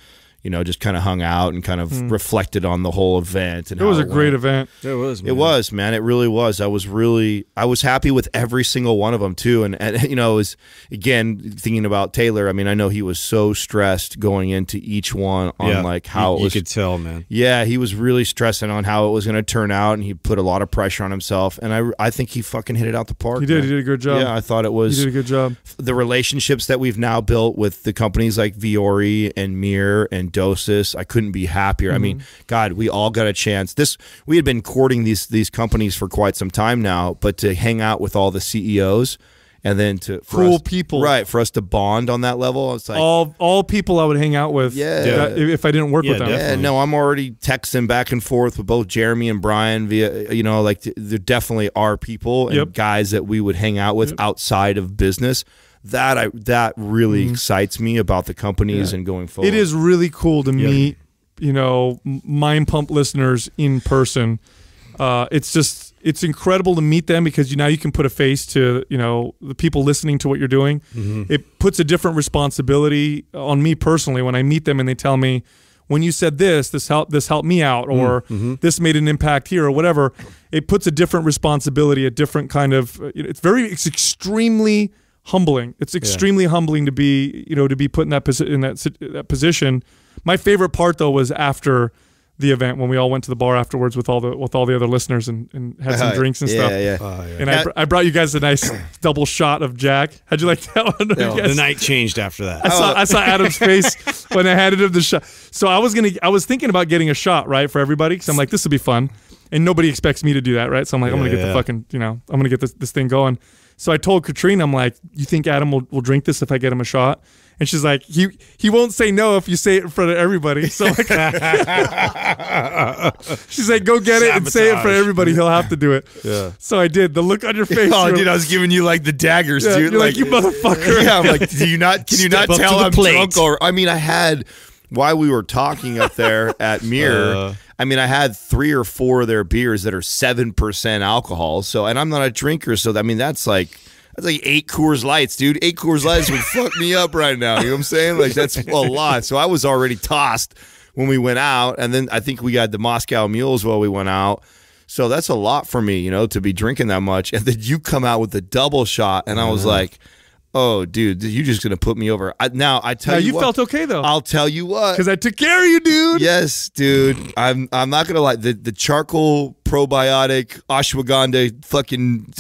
you know, just kind of hung out and kind of mm. reflected on the whole event. And it was a great event. It was. Man. It was, man. It really was. I was really, I was happy with every single one of them too. And, and you know, was again thinking about Taylor. I mean, I know he was so stressed going into each one on yeah, like how you, it was. You could tell, man. Yeah, he was really stressing on how it was going to turn out, and he put a lot of pressure on himself. And I, I think he fucking hit it out the park. He did. Man. He did a good job. Yeah, I thought it was. He did a good job. The relationships that we've now built with the companies like Viore and Mir and dosis. I couldn't be happier. Mm -hmm. I mean, mm-hmm. God, we all got a chance. This we had been courting these these companies for quite some time now, but to hang out with all the CEOs and then to cool us, people, right? For us to bond on that level, it's like all all people I would hang out with, yeah. yeah. If I didn't work yeah, with them, definitely. yeah. No, I'm already texting back and forth with both Jeremy and Brian via, you know, like there definitely are people and yep. guys that we would hang out with yep. outside of business that I that really mm. excites me about the companies yeah. and going forward. It is really cool to yeah. meet you know mind pump listeners in person. Uh, it's just it's incredible to meet them because you now you can put a face to you know the people listening to what you're doing. Mm -hmm. It puts a different responsibility on me personally when I meet them and they tell me when you said this this helped this helped me out or mm -hmm. this made an impact here or whatever. It puts a different responsibility, a different kind of uh, it's very it's extremely humbling. It's extremely yeah. humbling to be, you know, to be put in that position. In that, that position. My favorite part though was after the event when we all went to the bar afterwards with all the with all the other listeners and, and had some uh, drinks and yeah, stuff. Yeah. Uh, yeah. And I, br I brought you guys a nice double shot of Jack. How'd you like that one? No, the night changed after that. I saw oh. I saw Adam's face when I handed him the shot. So I was gonna I was thinking about getting a shot right for everybody because I'm like this would be fun, and nobody expects me to do that right. So I'm like I'm gonna get the fucking you know I'm gonna get this this thing going. So I told Katrina, I'm like, you think Adam will, will drink this if I get him a shot? And she's like, he he won't say no if you say it in front of everybody. So like, she's like, go get Sabotage. it and say it for everybody. He'll have to do it. Yeah. So I did. The look on your face. Oh, dude, I was giving you like the daggers, yeah, dude. like, you motherfucker. Yeah. I'm like, do you not? Can you not tell I'm plate. drunk? Or I mean, I had while we were talking up there at Mirror, uh, I mean, I had three or four of their beers that are seven percent alcohol. So, and I'm not a drinker, so I mean, that's like that's like eight Coors Lights, dude. Eight Coors Lights would fuck me up right now. You know what I'm saying? Like that's a lot. So I was already tossed when we went out, and then I think we got the Moscow Mules while we went out. So that's a lot for me, you know, to be drinking that much. And then you come out with the double shot, and I was mm-hmm. like oh, dude, you're just gonna put me over. I, now I tell now, you, you what, felt okay though. I'll tell you what, because I took care of you, dude. Yes, dude. I'm I'm not gonna lie. The the charcoal probiotic ashwagandha fucking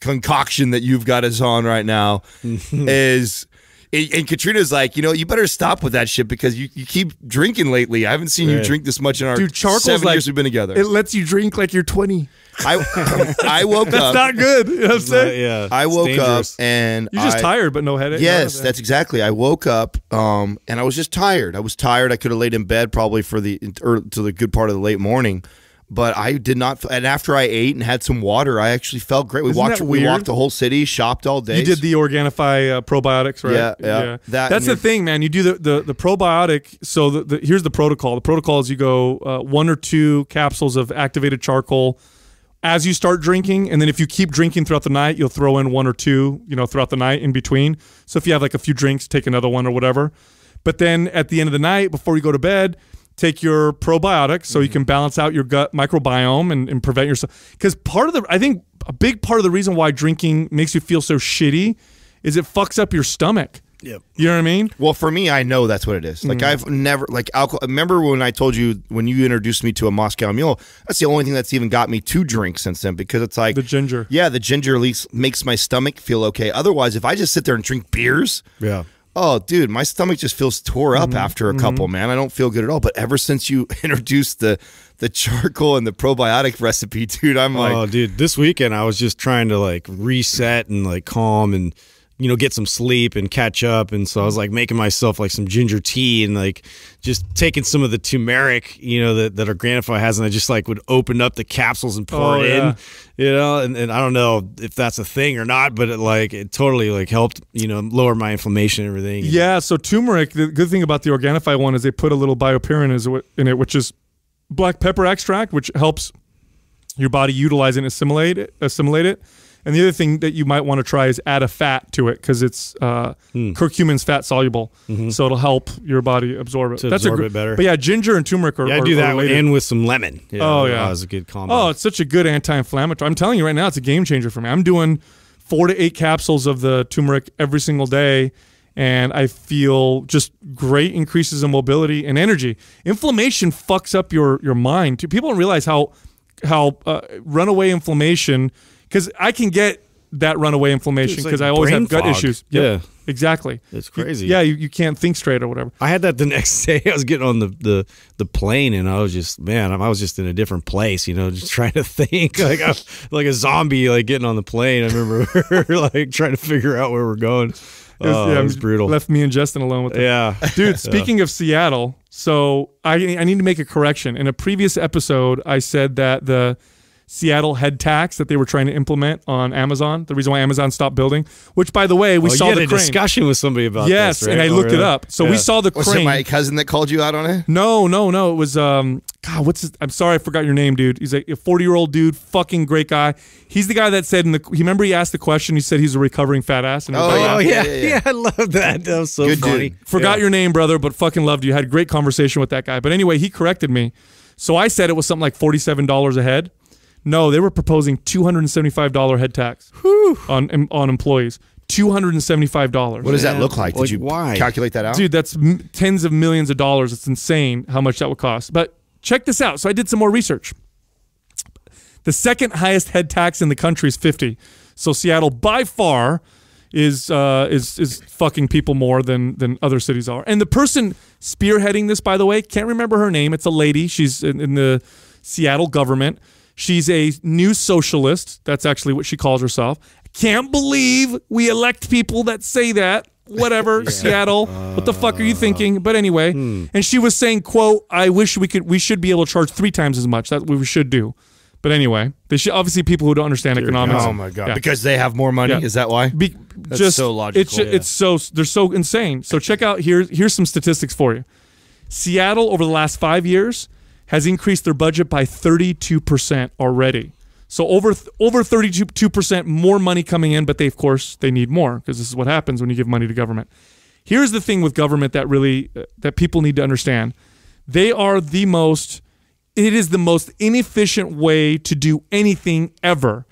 concoction that you've got us on right now is. And Katrina's like, you know, you better stop with that shit because you, you keep drinking lately. I haven't seen right. you drink this much in our Dude, seven like, years we've been together. It lets you drink like you're 20. I I woke that's up. That's not good. You know what I'm saying? yeah. I woke up and You're just I, tired but no headache. Yes, no that's exactly. I woke up um, and I was just tired. I was tired. I could have laid in bed probably for the or er, to the good part of the late morning. But I did not, and after I ate and had some water, I actually felt great. We Isn't walked, we walked the whole city, shopped all day. You did the Organifi uh, probiotics, right? Yeah, yeah. yeah. That That's the thing, man. You do the the, the probiotic. So the, the, here's the protocol. The protocol is you go uh, one or two capsules of activated charcoal, as you start drinking and then if you keep drinking throughout the night you'll throw in one or two you know throughout the night in between so if you have like a few drinks take another one or whatever but then at the end of the night before you go to bed take your probiotics so mm -hmm. you mm-hmm. can balance out your gut microbiome and, and prevent yourself because part of the i think a big part of the reason why drinking makes you feel so shitty is it fucks up your stomach Yep. You know what I mean? Well, for me, I know that's what it is. Like mm. I've never like alcohol. Remember when I told you when you introduced me to a Moscow Mule? That's the only thing that's even got me to drink since then because it's like the ginger. Yeah, the ginger at least makes my stomach feel okay. Otherwise, if I just sit there and drink beers, yeah. Oh, dude, my stomach just feels tore up mm -hmm. after a mm-hmm. couple, mm -hmm. man. I don't feel good at all. But ever since you introduced the the charcoal and the probiotic recipe, dude, I'm oh, like, oh, dude, this weekend I was just trying to like reset and like calm and you know, get some sleep and catch up. And so I was like making myself like some ginger tea and like just taking some of the turmeric, you know, that, that our grandfather has. And I just like would open up the capsules and pour oh, it yeah. in, you know, and, and I don't know if that's a thing or not, but it like, it totally like helped, you know, lower my inflammation and everything. Yeah. So turmeric, the good thing about the Organifi one is they put a little biopirin in it, which is black pepper extract, which helps your body utilize and assimilate it, assimilate it. And the other thing that you might want to try is add a fat to it because it's uh, mm. curcumin's fat soluble, mm-hmm. so it'll help your body absorb it. To That's absorb a gr- it better. But yeah, ginger and turmeric are. Yeah, I do that related. and with some lemon. Yeah, oh, oh yeah, that's a good combo. Oh, it's such a good anti-inflammatory. I'm telling you right now, it's a game changer for me. I'm doing four to eight capsules of the turmeric every single day. And I feel just great increases in mobility and energy. Inflammation fucks up your your mind. People don't realize how how uh, runaway inflammation because I can get that runaway inflammation because like I always have gut fog. issues. Yep. Yeah, exactly. It's crazy. You, yeah, you, you can't think straight or whatever. I had that the next day. I was getting on the, the, the plane and I was just man, I was just in a different place. You know, just trying to think like like a zombie, like getting on the plane. I remember like trying to figure out where we're going. It was, oh, yeah, it was brutal. Left me and Justin alone with it. Yeah, dude. Speaking yeah. of Seattle, so I I need to make a correction. In a previous episode, I said that the Seattle head tax that they were trying to implement on Amazon. The reason why Amazon stopped building, which by the way, we oh, saw the discussion with somebody about. Yes, this, right? and I oh, looked really? it up. So yeah. we saw the was crane. Was it my cousin that called you out on it? No, no, no. It was um. God, what's his? I'm sorry, I forgot your name, dude. He's a 40 year old dude, fucking great guy. He's the guy that said in the. He remember he asked the question. He said he's a recovering fat ass. And oh, yeah. Yeah, yeah, yeah, I love that. That was so Good funny. Dude. Forgot your name, brother, but fucking loved you. Had a great conversation with that guy. But anyway, he corrected me. So I said it was something like forty-seven dollars a head. No, they were proposing $275 head tax Whew. on on employees. $275. What does that look like? Did like, you why? calculate that out? Dude, that's tens of millions of dollars. It's insane how much that would cost. But check this out. So I did some more research. The second highest head tax in the country is 50. So Seattle by far is uh, is is fucking people more than than other cities are. And the person spearheading this by the way, can't remember her name. It's a lady. She's in, in the Seattle government. She's a new socialist. That's actually what she calls herself. can't believe we elect people that say that. Whatever, yeah. Seattle. Uh, what the fuck are you thinking? But anyway, hmm. and she was saying, "quote I wish we could. We should be able to charge three times as much. That we should do." But anyway, they should obviously people who don't understand economics. Oh my god! Yeah. Because they have more money. Yeah. Is that why? Be, That's just, so logical. It's, yeah. it's so they're so insane. So check out here. Here's some statistics for you. Seattle over the last five years has increased their budget by 32% already. So over over 32% more money coming in, but they of course they need more because this is what happens when you give money to government. Here's the thing with government that really uh, that people need to understand. They are the most it is the most inefficient way to do anything ever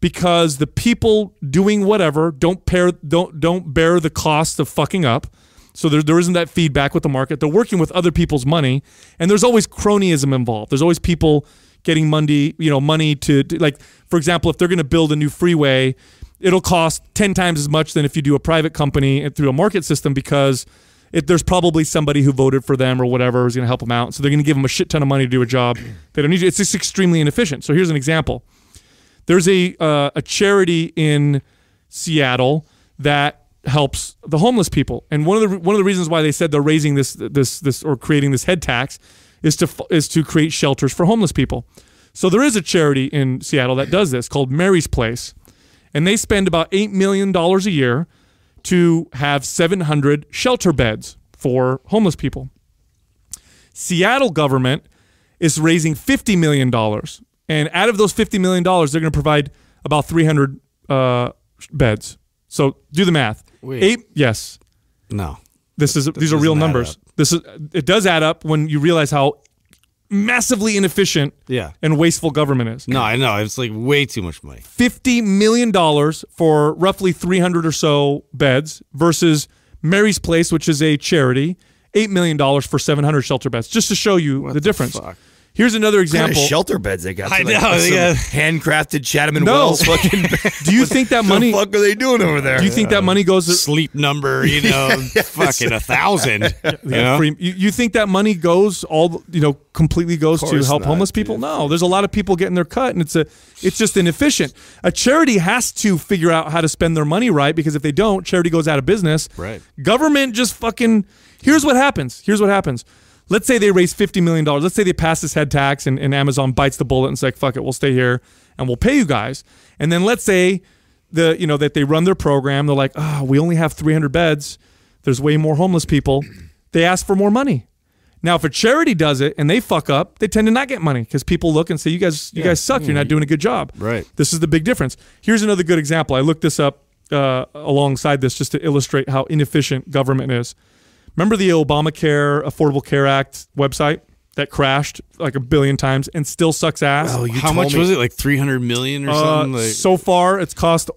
because the people doing whatever don't pair don't don't bear the cost of fucking up so there, there isn't that feedback with the market. They're working with other people's money, and there's always cronyism involved. There's always people getting money, you know, money to, to like, for example, if they're going to build a new freeway, it'll cost ten times as much than if you do a private company through a market system because it, there's probably somebody who voted for them or whatever is going to help them out. So they're going to give them a shit ton of money to do a job they don't need. To. It's just extremely inefficient. So here's an example. There's a uh, a charity in Seattle that helps the homeless people. And one of the one of the reasons why they said they're raising this this this or creating this head tax is to is to create shelters for homeless people. So there is a charity in Seattle that does this called Mary's Place, and they spend about eight million dollars a year to have 700 shelter beds for homeless people. Seattle government is raising 50 million dollars, and out of those 50 million dollars, they're going to provide about 300 uh, beds. So do the math. Wait. Eight. Yes. No. This is this these are real numbers. This is it does add up when you realize how massively inefficient yeah. and wasteful government is. No, I know. It's like way too much money. $50 million for roughly 300 or so beds versus Mary's Place, which is a charity, $8 million for 700 shelter beds, just to show you what the, the difference. Fuck? Here's another example. Kind of shelter beds they got. I Yeah. Handcrafted Chatham no. Wells. Fucking. do you think that money? What the fuck are they doing over there? Do you think that money goes to sleep number? You know, fucking a thousand. You, know? you, you, think that money goes all? You know, completely goes to help not, homeless people? Dude. No, there's a lot of people getting their cut, and it's a, it's just inefficient. A charity has to figure out how to spend their money right because if they don't, charity goes out of business. Right. Government just fucking. Here's what happens. Here's what happens let's say they raise $50 million. Let's say they pass this head tax and, and Amazon bites the bullet and says, like, fuck it, we'll stay here and we'll pay you guys. And then let's say the, you know, that they run their program. They're like, oh, we only have 300 beds. There's way more homeless people. They ask for more money. Now, if a charity does it and they fuck up, they tend to not get money because people look and say, "You guys, you yeah. guys suck. You're not mm-hmm. doing a good job." Right. This is the big difference. Here's another good example. I looked this up uh, alongside this just to illustrate how inefficient government is. Remember the Obamacare Affordable Care Act website that crashed like a billion times and still sucks ass? Oh, How much me. was it? Like 300 million or uh, something? Like so far, it's cost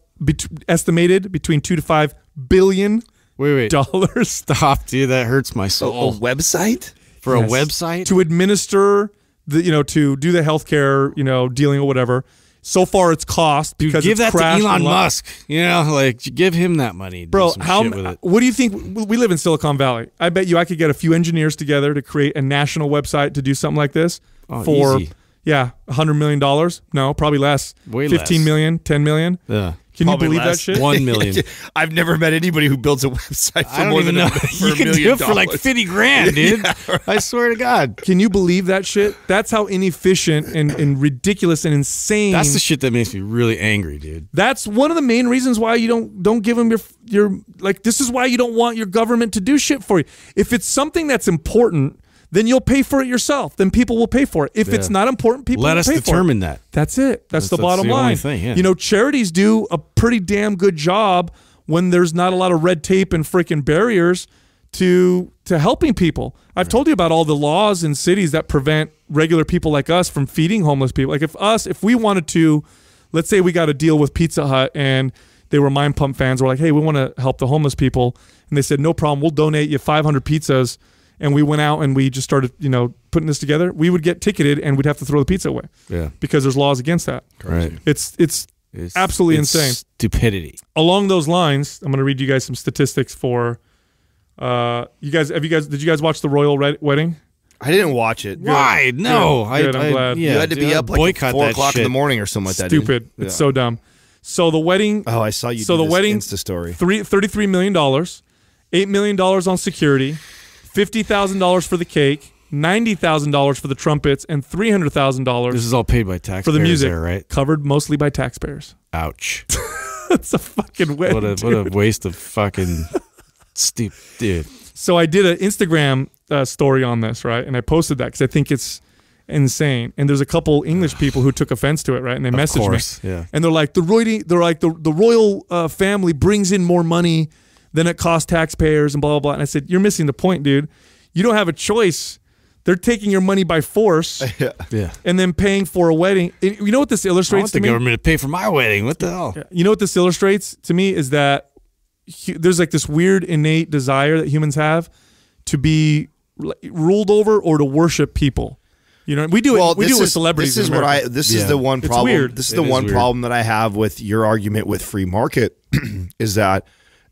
estimated between 2 to 5 billion wait, wait. dollars. Stop, dude. That hurts my soul. a website? For yes. a website? To administer the you know to do the healthcare, you know, dealing or whatever. So far, it's cost because Dude, give that to Elon Musk. You know, like give him that money, bro. How? What do you think? We live in Silicon Valley. I bet you I could get a few engineers together to create a national website to do something like this oh, for, easy. yeah, hundred million dollars. No, probably less. Way 15 less. Fifteen million, ten million. 10 million. Yeah. Can you believe that shit? One million. I've never met anybody who builds a website for more than know. A, you can do it for like fifty grand, dude. yeah, right. I swear to God. Can you believe that shit? That's how inefficient and, and ridiculous and insane. That's the shit that makes me really angry, dude. That's one of the main reasons why you don't don't give them your your like. This is why you don't want your government to do shit for you. If it's something that's important then you'll pay for it yourself. Then people will pay for it. If yeah. it's not important, people let us determine that. That's it. That's, that's the that's bottom the line. Thing, yeah. You know, charities do a pretty damn good job when there's not a lot of red tape and freaking barriers to to helping people. I've right. told you about all the laws in cities that prevent regular people like us from feeding homeless people. Like if us, if we wanted to, let's say we got a deal with Pizza Hut and they were Mind Pump fans. We're like, hey, we want to help the homeless people, and they said, no problem, we'll donate you 500 pizzas and we went out and we just started, you know, putting this together, we would get ticketed and we'd have to throw the pizza away. Yeah. Because there's laws against that. Right. It's it's, it's absolutely it's insane. Stupidity. Along those lines, I'm going to read you guys some statistics for uh you guys have you guys did you guys watch the royal red wedding? I didn't watch it. Why? Good. No. Good. I, Good. I'm I, glad. Yeah, you had to dude, be up like four o'clock shit. in the morning or something like that. Stupid. It's so dumb. So the wedding. Oh, I saw you. So the wedding. Insta story. Three, $33 million, $8 million on security, fifty thousand dollars for the cake, ninety thousand dollars for the trumpets, and three hundred thousand dollars. This is all paid by taxpayers for the music, there, right? Covered mostly by taxpayers. Ouch! That's a fucking win, what a dude. what a waste of fucking steep dude. So I did an Instagram uh, story on this, right? And I posted that because I think it's insane. And there's a couple English people who took offense to it, right? And they messaged course, me, yeah. And they're like, the royal, they're like the the royal uh, family brings in more money then it costs taxpayers and blah, blah, blah. And I said, You're missing the point, dude. You don't have a choice. They're taking your money by force yeah. and then paying for a wedding. you know what this illustrates I want the government to pay for my wedding. What the hell? You know what this illustrates to me is that there's like this weird innate desire that humans have to be ruled over or to worship people. You know, we do well, it. We do it with celebrities. This is what I. This yeah. is the one problem. This is it the is one weird. problem that I have with your argument with free market is that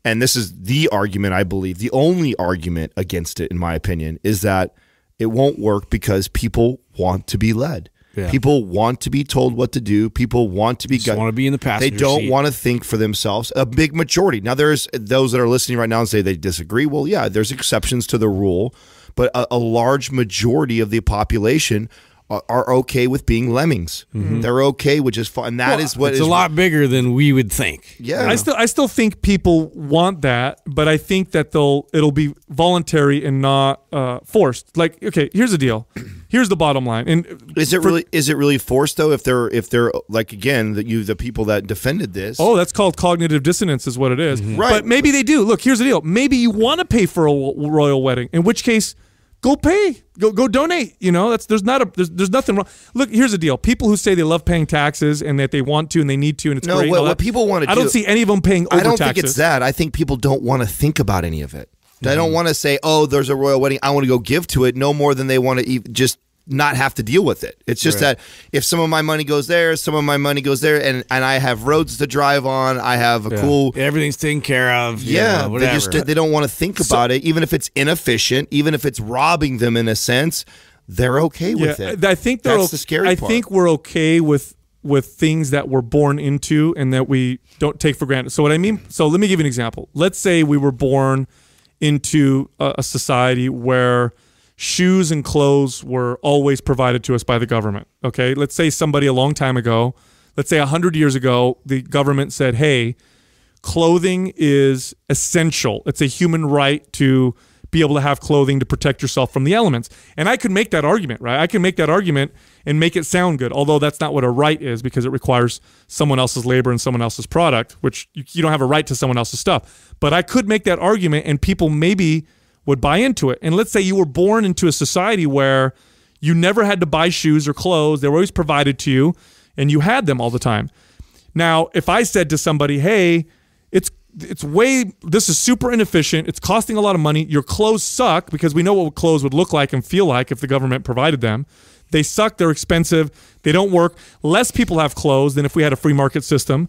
and this is the argument I believe, the only argument against it, in my opinion, is that it won't work because people want to be led. Yeah. People want to be told what to do. People want to be. Just want to be in the past. They don't seat. want to think for themselves. A big majority. Now, there's those that are listening right now and say they disagree. Well, yeah, there's exceptions to the rule, but a, a large majority of the population are, okay with being lemmings. Mm -hmm. They're okay with just fun. And that well, is what it's is a lot bigger than we would think. Yeah, I still I still think people want that, but I think that they'll it'll be voluntary and not uh, forced. Like, okay, here's the deal. Here's the bottom line. And is it really is it really forced though? If they're if they're like again that you the people that defended this. Oh, that's called cognitive dissonance, is what it is. Mm -hmm. Right. But maybe they do. Look, here's the deal. Maybe you want to pay for a royal wedding, in which case go pay, go go donate. You know, that's there's not a there's, there's nothing wrong. Look, here's the deal: people who say they love paying taxes and that they want to and they need to and it's no, great. What, what people want to I do, don't see any of them paying. I don't taxes. think it's that. I think people don't want to think about any of it. I don't mm-hmm. want to say, oh, there's a royal wedding. I want to go give to it no more than they want to e- just not have to deal with it. It's just right. that if some of my money goes there, some of my money goes there, and, and I have roads to drive on, I have a yeah. cool everything's taken care of. Yeah, you know, they just they don't want to think so, about it, even if it's inefficient, even if it's robbing them in a sense. They're okay with yeah, it. I think that's okay, the scary. I part. think we're okay with with things that we're born into and that we don't take for granted. So what I mean, so let me give you an example. Let's say we were born into a, a society where shoes and clothes were always provided to us by the government. Okay, let's say somebody a long time ago, let's say 100 years ago, the government said, hey, clothing is essential. It's a human right to be able to have clothing to protect yourself from the elements. And I could make that argument, right? I can make that argument and make it sound good, although that's not what a right is because it requires someone else's labor and someone else's product, which you, you don't have a right to someone else's stuff. But I could make that argument and people maybe would buy into it. And let's say you were born into a society where you never had to buy shoes or clothes, they were always provided to you, and you had them all the time. Now, if I said to somebody, hey, it's it's way this is super inefficient it's costing a lot of money your clothes suck because we know what clothes would look like and feel like if the government provided them they suck they're expensive they don't work less people have clothes than if we had a free market system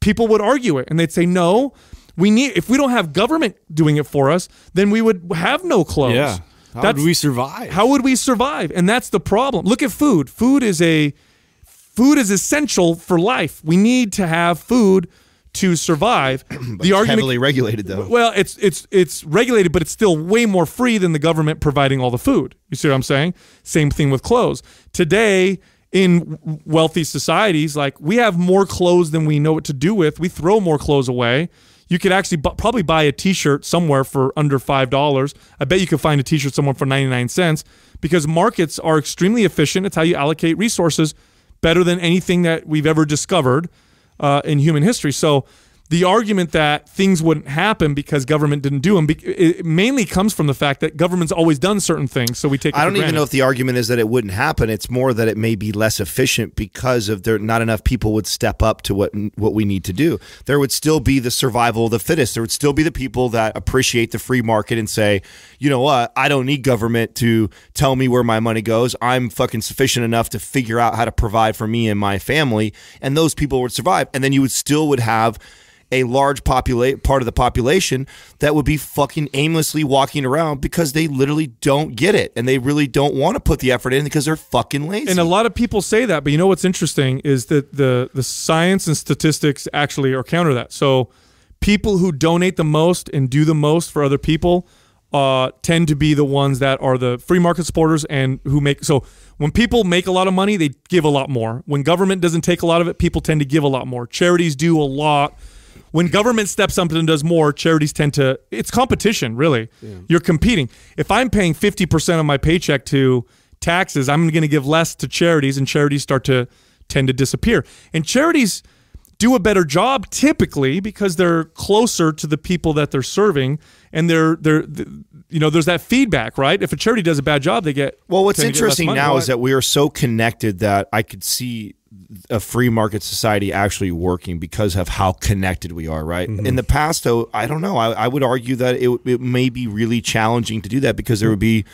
people would argue it and they'd say no we need if we don't have government doing it for us, then we would have no clothes. Yeah. How that's, would we survive? How would we survive? And that's the problem. Look at food. Food is a food is essential for life. We need to have food to survive. the argument heavily regulated though. Well, it's it's it's regulated, but it's still way more free than the government providing all the food. You see what I'm saying? Same thing with clothes. Today in wealthy societies, like we have more clothes than we know what to do with. We throw more clothes away. You could actually probably buy a T-shirt somewhere for under five dollars. I bet you could find a T-shirt somewhere for ninety-nine cents because markets are extremely efficient. It's how you allocate resources better than anything that we've ever discovered uh, in human history. So the argument that things wouldn't happen because government didn't do them it mainly comes from the fact that government's always done certain things, so we take. I don't even know if the argument is that it wouldn't happen. It's more that it may be less efficient because of there not enough people would step up to what what we need to do. There would still be the survival of the fittest. There would still be the people that appreciate the free market and say, you know what, I don't need government to tell me where my money goes. I'm fucking sufficient enough to figure out how to provide for me and my family, and those people would survive. And then you would still would have a large populate part of the population that would be fucking aimlessly walking around because they literally don't get it and they really don't want to put the effort in because they're fucking lazy. And a lot of people say that, but you know what's interesting is that the the science and statistics actually are counter that. So people who donate the most and do the most for other people uh, tend to be the ones that are the free market supporters and who make so when people make a lot of money they give a lot more when government doesn't take a lot of it people tend to give a lot more charities do a lot when government steps up and does more, charities tend to. It's competition, really. Yeah. You're competing. If I'm paying 50% of my paycheck to taxes, I'm going to give less to charities, and charities start to tend to disappear. And charities do a better job typically because they're closer to the people that they're serving and they're they're you know there's that feedback right if a charity does a bad job they get well what's interesting now is that we are so connected that i could see a free market society actually working because of how connected we are, right? Mm -hmm. In the past, though, I don't know. I, I would argue that it, it may be really challenging to do that because there would be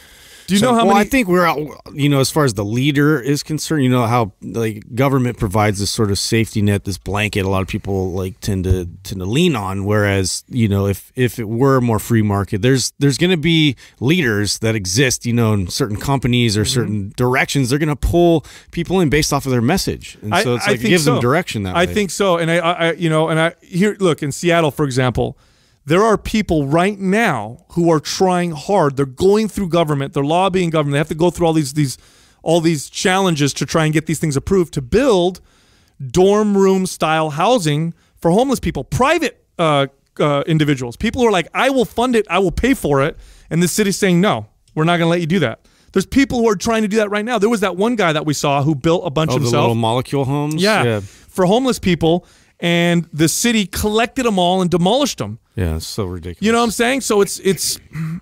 do you so, know how well, many? I think we're out. You know, as far as the leader is concerned, you know how like government provides this sort of safety net, this blanket. A lot of people like tend to tend to lean on. Whereas, you know, if if it were more free market, there's there's going to be leaders that exist. You know, in certain companies or mm -hmm. certain directions, they're going to pull people in based off of their message, and so I, it's like it gives so. them direction. That I way. think so, and I, I, you know, and I here look in Seattle, for example there are people right now who are trying hard. They're going through government. They're lobbying government. They have to go through all these these all these challenges to try and get these things approved to build dorm room style housing for homeless people, private uh, uh, individuals, people who are like, I will fund it, I will pay for it, and the city's saying no, we're not going to let you do that. There's people who are trying to do that right now. There was that one guy that we saw who built a bunch oh, little molecule homes, yeah, yeah, for homeless people, and the city collected them all and demolished them yeah, it's so ridiculous. You know what I'm saying? So it's it's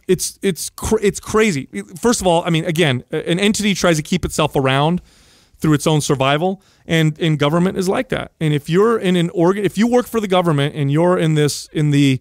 it's it's cr it's crazy. First of all, I mean, again, an entity tries to keep itself around through its own survival, and in government is like that. And if you're in an organ, if you work for the government and you're in this in the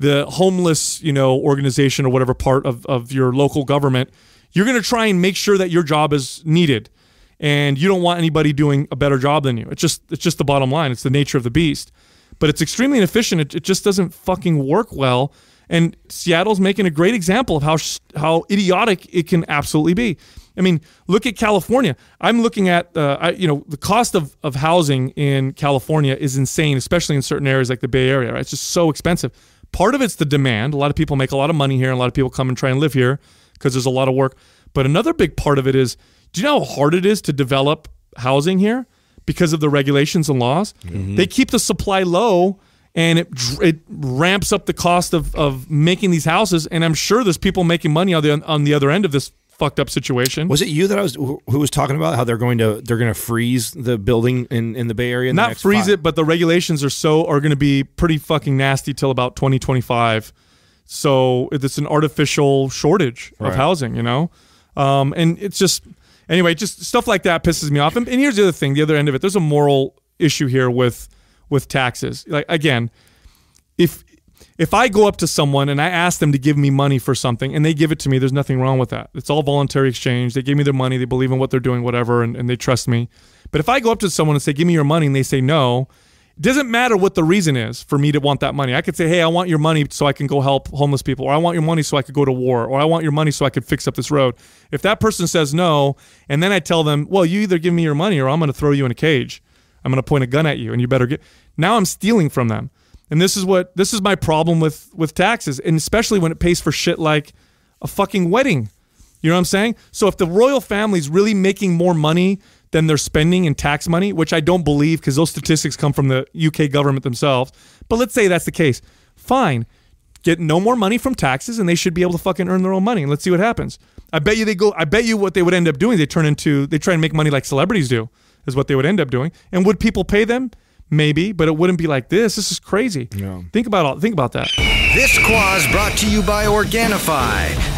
the homeless, you know, organization or whatever part of of your local government, you're going to try and make sure that your job is needed, and you don't want anybody doing a better job than you. It's just it's just the bottom line. It's the nature of the beast but it's extremely inefficient. It, it just doesn't fucking work well. And Seattle's making a great example of how how idiotic it can absolutely be. I mean, look at California. I'm looking at uh, I, you know the cost of, of housing in California is insane, especially in certain areas like the Bay Area. Right? It's just so expensive. Part of it's the demand. A lot of people make a lot of money here, and a lot of people come and try and live here because there's a lot of work. But another big part of it is, do you know how hard it is to develop housing here? because of the regulations and laws. Mm -hmm. They keep the supply low and it it ramps up the cost of of making these houses. And I'm sure there's people making money on the on the other end of this fucked up situation. Was it you that I was who was talking about how they're going to they're going to freeze the building in in the Bay Area? Not freeze five. it, but the regulations are so are going to be pretty fucking nasty till about 2025. So it's an artificial shortage right. of housing, you know, um, and it's just anyway, just stuff like that pisses me off. And, and here's the other thing: the other end of it, there's a moral issue here with with taxes. Like again, if if I go up to someone and I ask them to give me money for something and they give it to me, there's nothing wrong with that. It's all voluntary exchange. They gave me their money, they believe in what they're doing, whatever, and, and they trust me. But if I go up to someone and say, Give me your money, and they say no, doesn't matter what the reason is for me to want that money. I could say, hey, I want your money so I can go help homeless people, or I want your money so I could go to war, or I want your money so I could fix up this road. If that person says no, and then I tell them, well, you either give me your money or I'm going to throw you in a cage. I'm going to point a gun at you, and you better get. Now I'm stealing from them, and this is what this is my problem with with taxes, and especially when it pays for shit like a fucking wedding. You know what I'm saying? So if the royal family's really making more money than they're spending in tax money, which I don't believe because those statistics come from the UK government themselves. But let's say that's the case. Fine. Get no more money from taxes and they should be able to fucking earn their own money and let's see what happens. I bet you they go I bet you what they would end up doing, they turn into they try and make money like celebrities do, is what they would end up doing. And would people pay them? Maybe, but it wouldn't be like this. This is crazy. Yeah. Think about all think about that. This quaz brought to you by Organifi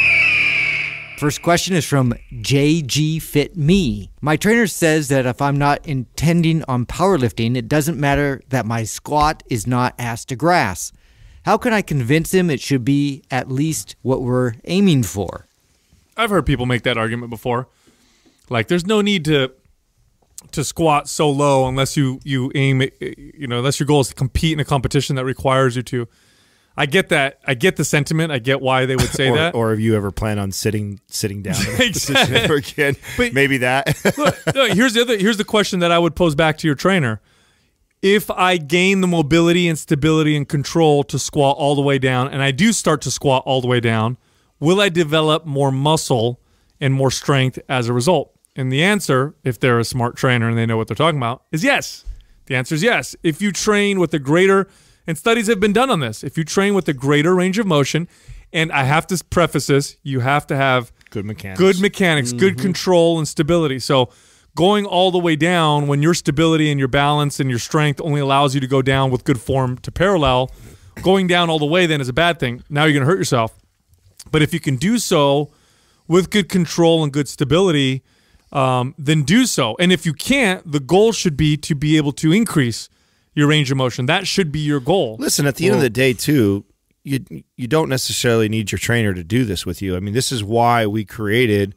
First question is from JG Fit Me. My trainer says that if I'm not intending on powerlifting, it doesn't matter that my squat is not ass to grass. How can I convince him it should be at least what we're aiming for? I've heard people make that argument before. Like there's no need to to squat so low unless you you aim you know unless your goal is to compete in a competition that requires you to. I get that. I get the sentiment. I get why they would say or, that. Or have you ever plan on sitting sitting down exactly. ever again, but maybe that. look, look, here's the other. Here's the question that I would pose back to your trainer: If I gain the mobility and stability and control to squat all the way down, and I do start to squat all the way down, will I develop more muscle and more strength as a result? And the answer, if they're a smart trainer and they know what they're talking about, is yes. The answer is yes. If you train with a greater and studies have been done on this. If you train with a greater range of motion, and I have to preface this, you have to have good mechanics, good mechanics, mm -hmm. good mm-hmm. control and stability. So going all the way down when your stability and your balance and your strength only allows you to go down with good form to parallel, going down all the way then is a bad thing. Now you're going to hurt yourself. But if you can do so with good control and good stability, um, then do so. And if you can't, the goal should be to be able to increase your range of motion. That should be your goal. Listen, at the well, end of the day, too, you you don't necessarily need your trainer to do this with you. I mean, this is why we created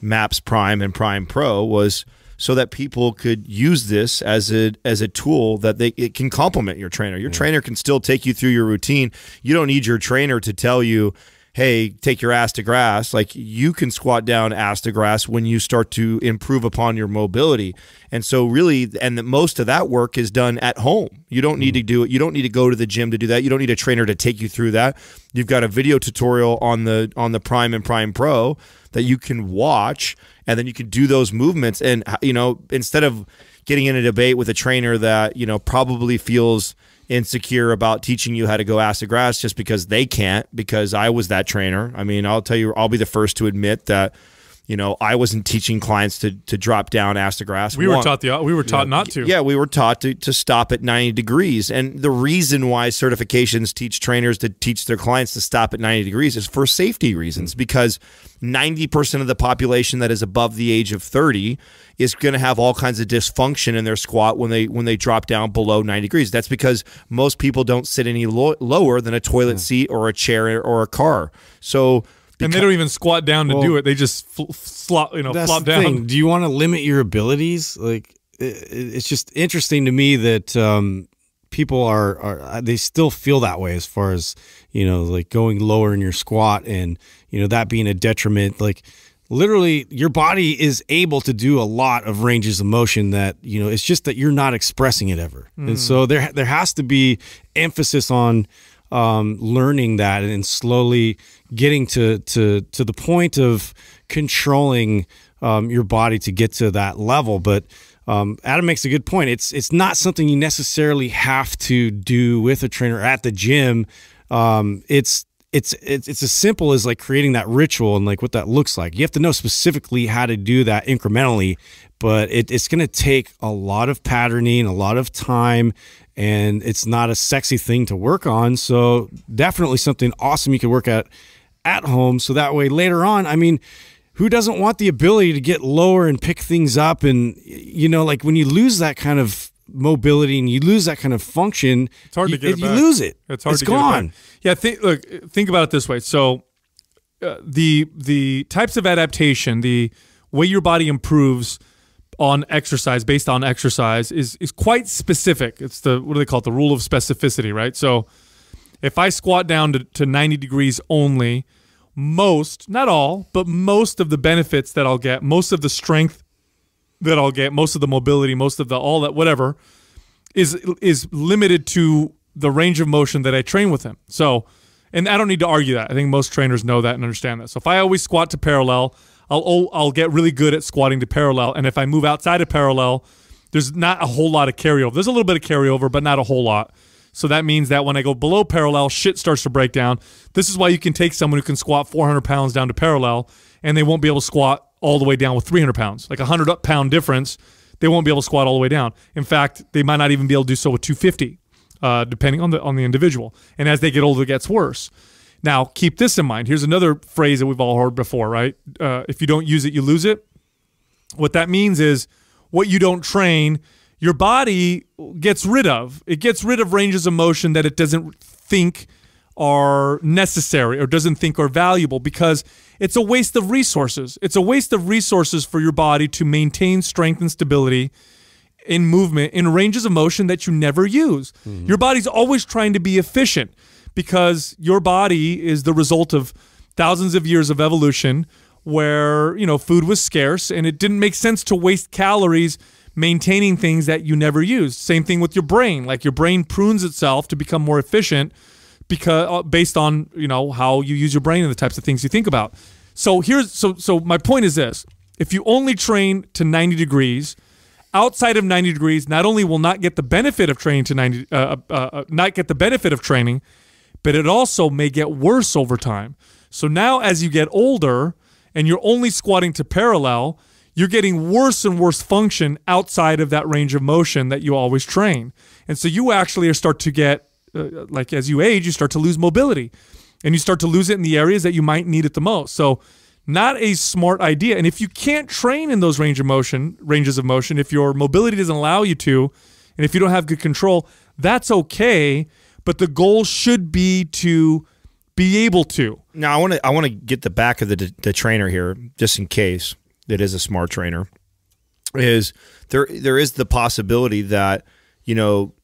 Maps Prime and Prime Pro was so that people could use this as a as a tool that they it can complement your trainer. Your yeah. trainer can still take you through your routine. You don't need your trainer to tell you hey, take your ass to grass. Like you can squat down ass to grass when you start to improve upon your mobility. And so really, and the, most of that work is done at home. You don't need mm. to do it. You don't need to go to the gym to do that. You don't need a trainer to take you through that. You've got a video tutorial on the, on the prime and prime pro that you can watch and then you can do those movements. And, you know, instead of getting in a debate with a trainer that, you know, probably feels, insecure about teaching you how to go acid grass just because they can't, because I was that trainer. I mean, I'll tell you, I'll be the first to admit that you know, I wasn't teaching clients to to drop down grass. We were taught the we were taught you know, not to. Yeah, we were taught to to stop at 90 degrees. And the reason why certifications teach trainers to teach their clients to stop at 90 degrees is for safety reasons because 90% of the population that is above the age of 30 is going to have all kinds of dysfunction in their squat when they when they drop down below 90 degrees. That's because most people don't sit any lo lower than a toilet mm. seat or a chair or a car. So and they don't even squat down to well, do it. They just flop, you know, flop down. Thing. Do you want to limit your abilities? Like, it, it's just interesting to me that um, people are, are uh, they still feel that way as far as you know, like going lower in your squat and you know that being a detriment. Like, literally, your body is able to do a lot of ranges of motion that you know. It's just that you're not expressing it ever, mm. and hmm. so there there has to be emphasis on um, learning that and slowly getting to to to the point of controlling um, your body to get to that level. But um, Adam makes a good point. It's it's not something you necessarily have to do with a trainer at the gym. Um, it's it's, it's it's as simple as like creating that ritual and like what that looks like. You have to know specifically how to do that incrementally, but it, it's going to take a lot of patterning, a lot of time, and it's not a sexy thing to work on. So definitely something awesome you can work at at home. So that way later on, I mean, who doesn't want the ability to get lower and pick things up? And you know, like when you lose that kind of mobility and you lose that kind of function, it's hard to get. If you lose it, it's hard. It's to gone. It yeah. Think, look. Think about it this way. So uh, the the types of adaptation, the way your body improves on exercise based on exercise is is quite specific. It's the what do they call it? The rule of specificity, right? So if I squat down to, to 90 degrees only, most, not all, but most of the benefits that I'll get, most of the strength that I'll get, most of the mobility, most of the all that whatever is is limited to the range of motion that I train with him. So, and I don't need to argue that. I think most trainers know that and understand that. So if I always squat to parallel, I'll oh, I'll get really good at squatting to parallel, and if I move outside of parallel, there's not a whole lot of carryover. There's a little bit of carryover, but not a whole lot. So that means that when I go below parallel, shit starts to break down. This is why you can take someone who can squat 400 pounds down to parallel, and they won't be able to squat all the way down with 300 pounds, like a 100 pound difference. They won't be able to squat all the way down. In fact, they might not even be able to do so with 250, uh, depending on the on the individual. And as they get older, it gets worse. Now, keep this in mind. Here's another phrase that we've all heard before, right? Uh, if you don't use it, you lose it. What that means is what you don't train, your body gets rid of. It gets rid of ranges of motion that it doesn't think are necessary or doesn't think are valuable because it's a waste of resources. It's a waste of resources for your body to maintain strength and stability in movement in ranges of motion that you never use. Mm -hmm. Your body's always trying to be efficient because your body is the result of thousands of years of evolution where, you know, food was scarce and it didn't make sense to waste calories maintaining things that you never used. Same thing with your brain. Like your brain prunes itself to become more efficient because uh, based on, you know, how you use your brain and the types of things you think about. So here's so so my point is this. If you only train to 90 degrees, outside of 90 degrees not only will not get the benefit of training to 90 uh, uh, uh not get the benefit of training but it also may get worse over time. So now, as you get older and you're only squatting to parallel, you're getting worse and worse function outside of that range of motion that you always train. And so you actually start to get, uh, like as you age, you start to lose mobility and you start to lose it in the areas that you might need it the most. So, not a smart idea. And if you can't train in those range of motion, ranges of motion, if your mobility doesn't allow you to, and if you don't have good control, that's okay but the goal should be to be able to. Now, I want to I want to get the back of the, the trainer here, just in case it is a smart trainer. Is there there is the possibility that you know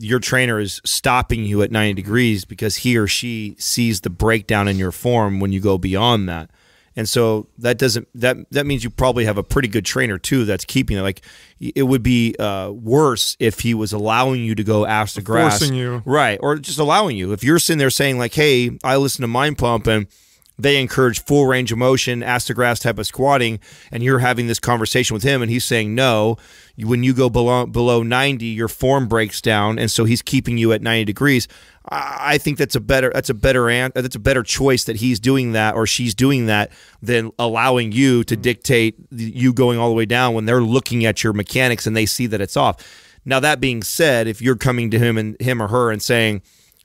your trainer is stopping you at 90 degrees because he or she sees the breakdown in your form when you go beyond that. And so that doesn't that that means you probably have a pretty good trainer too that's keeping it. Like it would be uh, worse if he was allowing you to go after the grass, forcing you, right, or just allowing you. If you're sitting there saying like, "Hey, I listen to Mind Pump," and they encourage full range of motion, astagrass type of squatting, and you're having this conversation with him, and he's saying no. When you go below below 90, your form breaks down, and so he's keeping you at 90 degrees. I think that's a better that's a better that's a better choice that he's doing that or she's doing that than allowing you to mm-hmm. dictate you going all the way down when they're looking at your mechanics and they see that it's off. Now that being said, if you're coming to him and him or her and saying,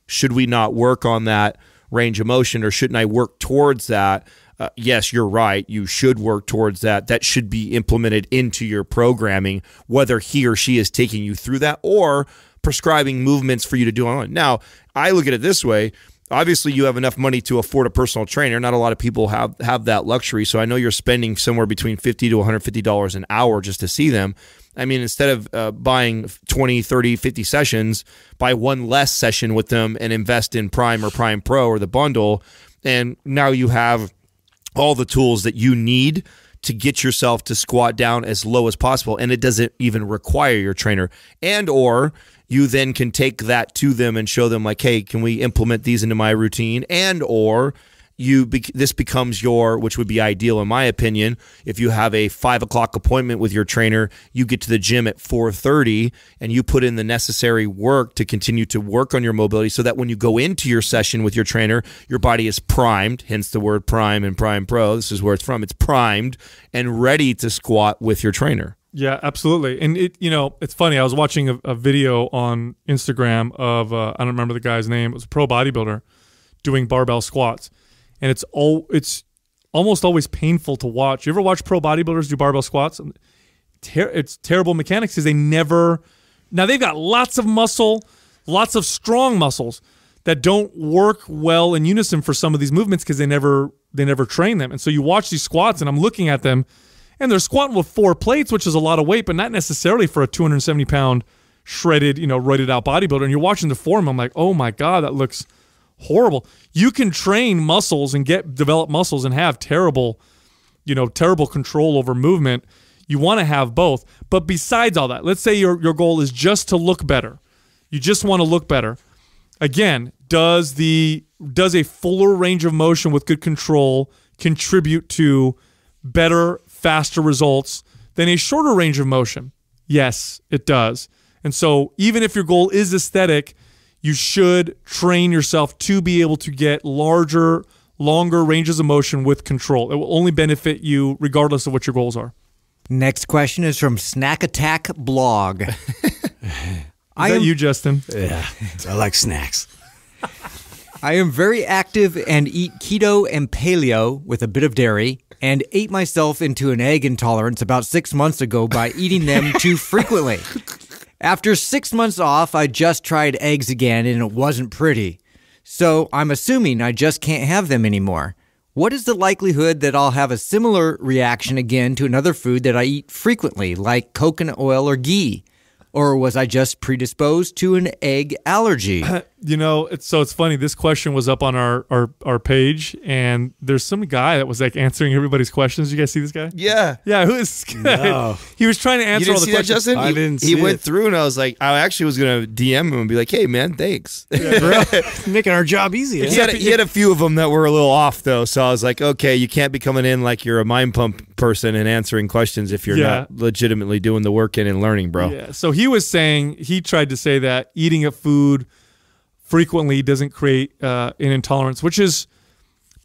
"Should we not work on that?" range of motion or shouldn't I work towards that? Uh, yes, you're right. You should work towards that. That should be implemented into your programming, whether he or she is taking you through that or prescribing movements for you to do on. Now, I look at it this way. Obviously, you have enough money to afford a personal trainer. Not a lot of people have have that luxury. So I know you're spending somewhere between fifty to one hundred fifty dollars an hour just to see them. I mean, instead of uh, buying 20, 30, 50 sessions, buy one less session with them and invest in Prime or Prime Pro or the bundle. And now you have all the tools that you need to get yourself to squat down as low as possible and it doesn't even require your trainer and or you then can take that to them and show them like hey can we implement these into my routine and or you be this becomes your which would be ideal in my opinion if you have a five o'clock appointment with your trainer you get to the gym at 4.30 and you put in the necessary work to continue to work on your mobility so that when you go into your session with your trainer your body is primed hence the word prime and prime pro this is where it's from it's primed and ready to squat with your trainer yeah, absolutely. And it, you know, it's funny. I was watching a, a video on Instagram of uh, I don't remember the guy's name. It was a pro bodybuilder doing barbell squats, and it's all it's almost always painful to watch. You ever watch pro bodybuilders do barbell squats? Ter it's terrible mechanics because they never. Now they've got lots of muscle, lots of strong muscles that don't work well in unison for some of these movements because they never they never train them. And so you watch these squats, and I'm looking at them, and they're squatting with four plates, which is a lot of weight, but not necessarily for a 270 pound shredded, you know, roided out bodybuilder. And you're watching the form, I'm like, oh my god, that looks horrible. You can train muscles and get develop muscles and have terrible, you know, terrible control over movement. You want to have both. But besides all that, let's say your, your goal is just to look better. You just want to look better. Again, does the does a fuller range of motion with good control contribute to better, faster results than a shorter range of motion? Yes, it does. And so even if your goal is aesthetic, you should train yourself to be able to get larger, longer ranges of motion with control. It will only benefit you regardless of what your goals are. Next question is from Snack Attack Blog. I am you, Justin. Yeah, I like snacks. I am very active and eat keto and paleo with a bit of dairy and ate myself into an egg intolerance about six months ago by eating them too frequently. After six months off, I just tried eggs again and it wasn't pretty. So I'm assuming I just can't have them anymore. What is the likelihood that I'll have a similar reaction again to another food that I eat frequently, like coconut oil or ghee? Or was I just predisposed to an egg allergy? you know, it's, so it's funny. This question was up on our, our our page, and there's some guy that was like answering everybody's questions. Did you guys see this guy? Yeah, yeah. Who is No. He was trying to answer all the questions. That, Justin? I he, didn't. he went through, and I was like, I actually was gonna DM him and be like, Hey, man, thanks. Yeah, bro. making our job easier." He eh? had, a, he had a few of them that were a little off though, so I was like, Okay, you can't be coming in like you're a mind pump person and answering questions if you're yeah. not legitimately doing the work in and learning, bro. Yeah. So he was saying he tried to say that eating a food frequently doesn't create uh, an intolerance, which is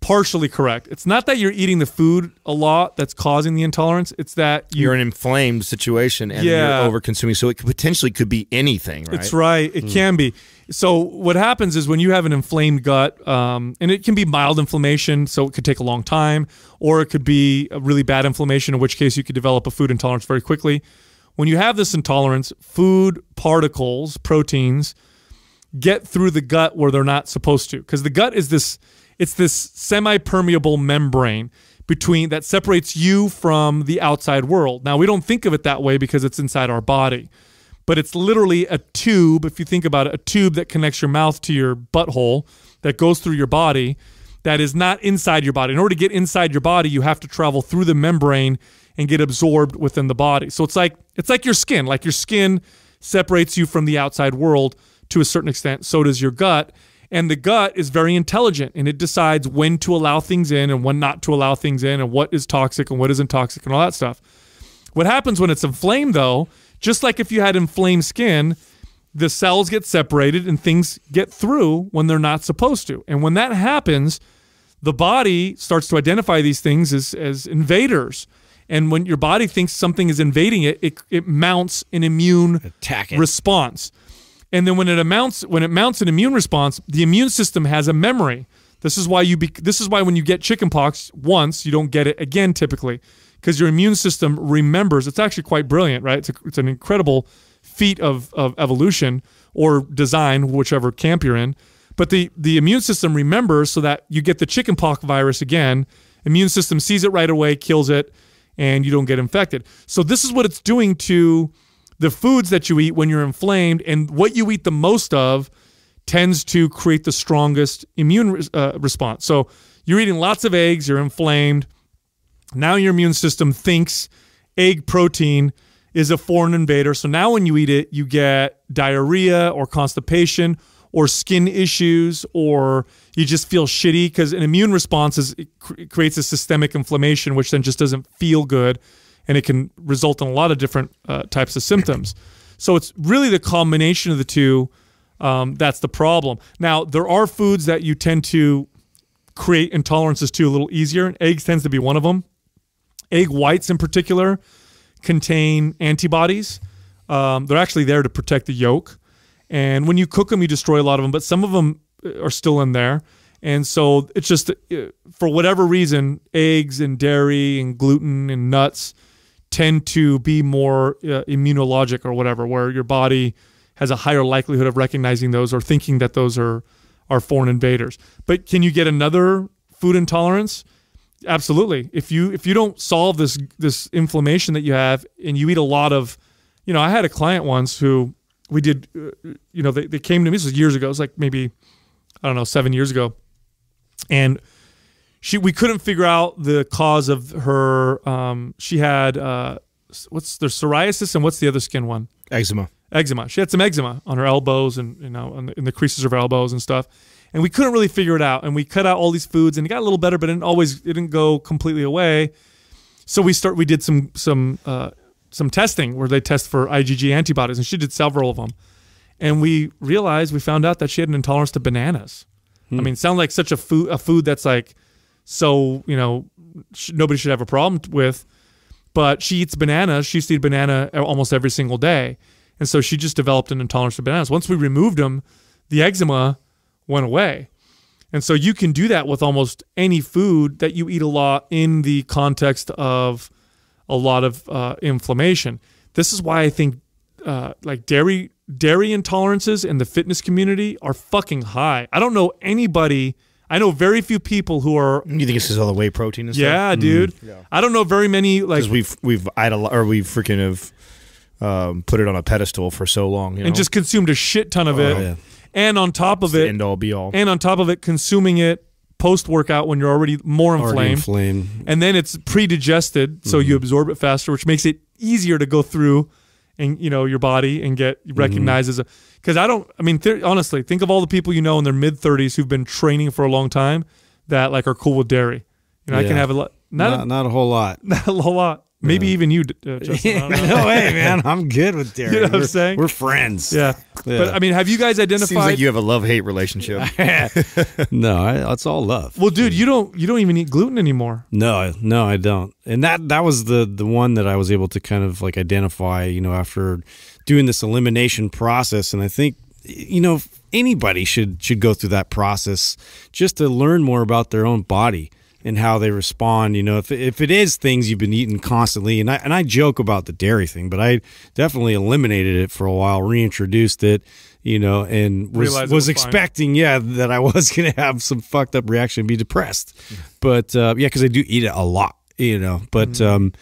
partially correct. It's not that you're eating the food a lot that's causing the intolerance. It's that you, are an inflamed situation and yeah. you're over consuming. So it could, potentially could be anything, right? It's right. It mm. can be. So what happens is when you have an inflamed gut, um, and it can be mild inflammation, so it could take a long time, or it could be a really bad inflammation, in which case you could develop a food intolerance very quickly. When you have this intolerance, food particles, proteins – get through the gut where they're not supposed to because the gut is this it's this semi-permeable membrane between that separates you from the outside world. Now we don't think of it that way because it's inside our body. But it's literally a tube, if you think about it, a tube that connects your mouth to your butthole that goes through your body that is not inside your body. In order to get inside your body, you have to travel through the membrane and get absorbed within the body. So it's like it's like your skin, like your skin separates you from the outside world to a certain extent. So does your gut. And the gut is very intelligent and it decides when to allow things in and when not to allow things in and what is toxic and what isn't toxic and all that stuff. What happens when it's inflamed, though, just like if you had inflamed skin, the cells get separated and things get through when they're not supposed to. And when that happens, the body starts to identify these things as, as invaders. And when your body thinks something is invading it, it, it mounts an immune Attack it. response. And then when it amounts when it mounts an immune response, the immune system has a memory. This is why you be, this is why when you get chickenpox once, you don't get it again typically because your immune system remembers. It's actually quite brilliant, right? It's, a, it's an incredible feat of, of evolution or design, whichever camp you're in. But the, the immune system remembers so that you get the chickenpox virus again. Immune system sees it right away, kills it, and you don't get infected. So this is what it's doing to the foods that you eat when you're inflamed and what you eat the most of tends to create the strongest immune uh, response. So you're eating lots of eggs, you're inflamed. Now your immune system thinks egg protein is a foreign invader. So now when you eat it, you get diarrhea or constipation or skin issues or you just feel shitty because an immune response is, creates a systemic inflammation, which then just doesn't feel good and it can result in a lot of different uh, types of symptoms. So it's really the combination of the two um, that's the problem. Now there are foods that you tend to create intolerances to a little easier, and eggs tends to be one of them. Egg whites, in particular, contain antibodies. Um, they're actually there to protect the yolk, and when you cook them, you destroy a lot of them. But some of them uh, are still in there. And so it's just uh, for whatever reason, eggs and dairy and gluten and nuts tend to be more uh, immunologic or whatever, where your body has a higher likelihood of recognizing those or thinking that those are are foreign invaders. But can you get another food intolerance? Absolutely. If you if you don't solve this this inflammation that you have and you eat a lot of, you know, I had a client once who we did, uh, you know, they, they came to me this was years ago. It was like maybe I don't know seven years ago, and she we couldn't figure out the cause of her. Um, she had uh, what's the psoriasis and what's the other skin one? Eczema. Eczema. She had some eczema on her elbows and you know in the creases of her elbows and stuff. And we couldn't really figure it out. And we cut out all these foods and it got a little better, but it didn't always it didn't go completely away. So we start we did some some uh, some testing where they test for IgG antibodies, and she did several of them. And we realized we found out that she had an intolerance to bananas. Hmm. I mean, sound like such a food a food that's like so you know sh- nobody should have a problem with. But she eats bananas. She used to eat banana uh, almost every single day, and so she just developed an intolerance to bananas. Once we removed them, the eczema went away. And so you can do that with almost any food that you eat a lot in the context of a lot of uh, inflammation. This is why I think uh, like dairy dairy intolerances in the fitness community are fucking high. I don't know anybody I know very few people who are. You think it's just all the whey protein and stuff? Yeah, mm. dude. Mm. Yeah. I don't know very many like. Because we've we've idol or we freaking have um, put it on a pedestal for so long, you know? and just consumed a shit ton of oh, it. Yeah. And on top of it, end all be all. And on top of it, consuming it post workout when you're already more inflamed, already inflamed. and then it's pre-digested, mm -hmm. so you mm-hmm. absorb it faster, which makes it easier to go through, and you know your body and get recognized mm -hmm. as a because I don't. I mean, honestly, think of all the people you know in their mid thirties who've been training for a long time that like are cool with dairy. You know, yeah. I can have a lot. Not, not, a, not a whole lot. Not a whole lot. Maybe yeah. even you, uh, Justin. no way, man. I'm good with dairy. You know what I'm saying? We're friends. Yeah. yeah. But I mean, have you guys identified? Seems like you have a love hate relationship. no, I, it's all love. Well, dude, you don't you don't even eat gluten anymore. No, no, I don't. And that that was the the one that I was able to kind of like identify. You know, after doing this elimination process. And I think, you know, anybody should should go through that process just to learn more about their own body and how they respond. You know, if, if it is things you've been eating constantly, and I, and I joke about the dairy thing, but I definitely eliminated it for a while, reintroduced it, you know, and was, was, expecting, fine. yeah, that I was going to have some fucked up reaction and be depressed. Yeah. But uh, yeah, because I do eat it a lot, you know, but. Mm -hmm. um,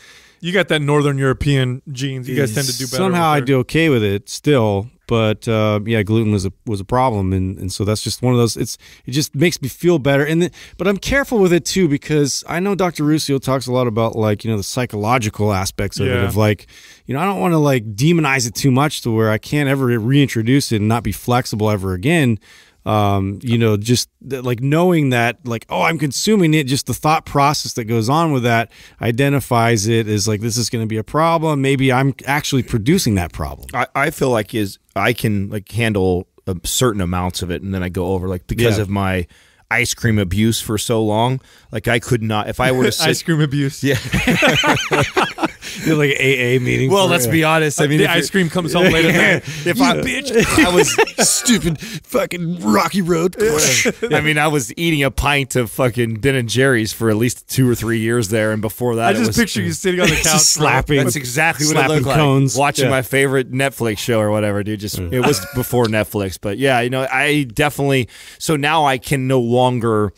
you got that Northern European genes. You guys tend to do better. Somehow I do okay with it still, but uh, yeah, gluten was a was a problem, and and so that's just one of those. It's it just makes me feel better, and but I'm careful with it too because I know Dr. Ruscio talks a lot about like you know the psychological aspects of yeah. it, of like you know I don't want to like demonize it too much to where I can't ever reintroduce it and not be flexible ever again um, you know, just th- like knowing that, like, oh, I'm consuming it, just the thought process that goes on with that identifies it as like, this is going to be a problem. Maybe I'm actually producing that problem. I, I feel like is I can like handle um, certain amounts of it, and then I go over like because yeah. of my ice cream abuse for so long. Like I could not if I were to sit, ice cream abuse. Yeah. You're like AA meeting. Well, let's be honest. I mean, the ice cream comes home late at night. If you I bitch, I was stupid fucking rocky road. I mean, I was eating a pint of fucking Ben and Jerry's for at least two or three years there, and before that, I just was, picture you sitting on the couch slapping. That's exactly what it I looked like. Watching yeah. my favorite Netflix show or whatever, dude. Just mm. it was before Netflix, but yeah, you know, I definitely. So now I can no longer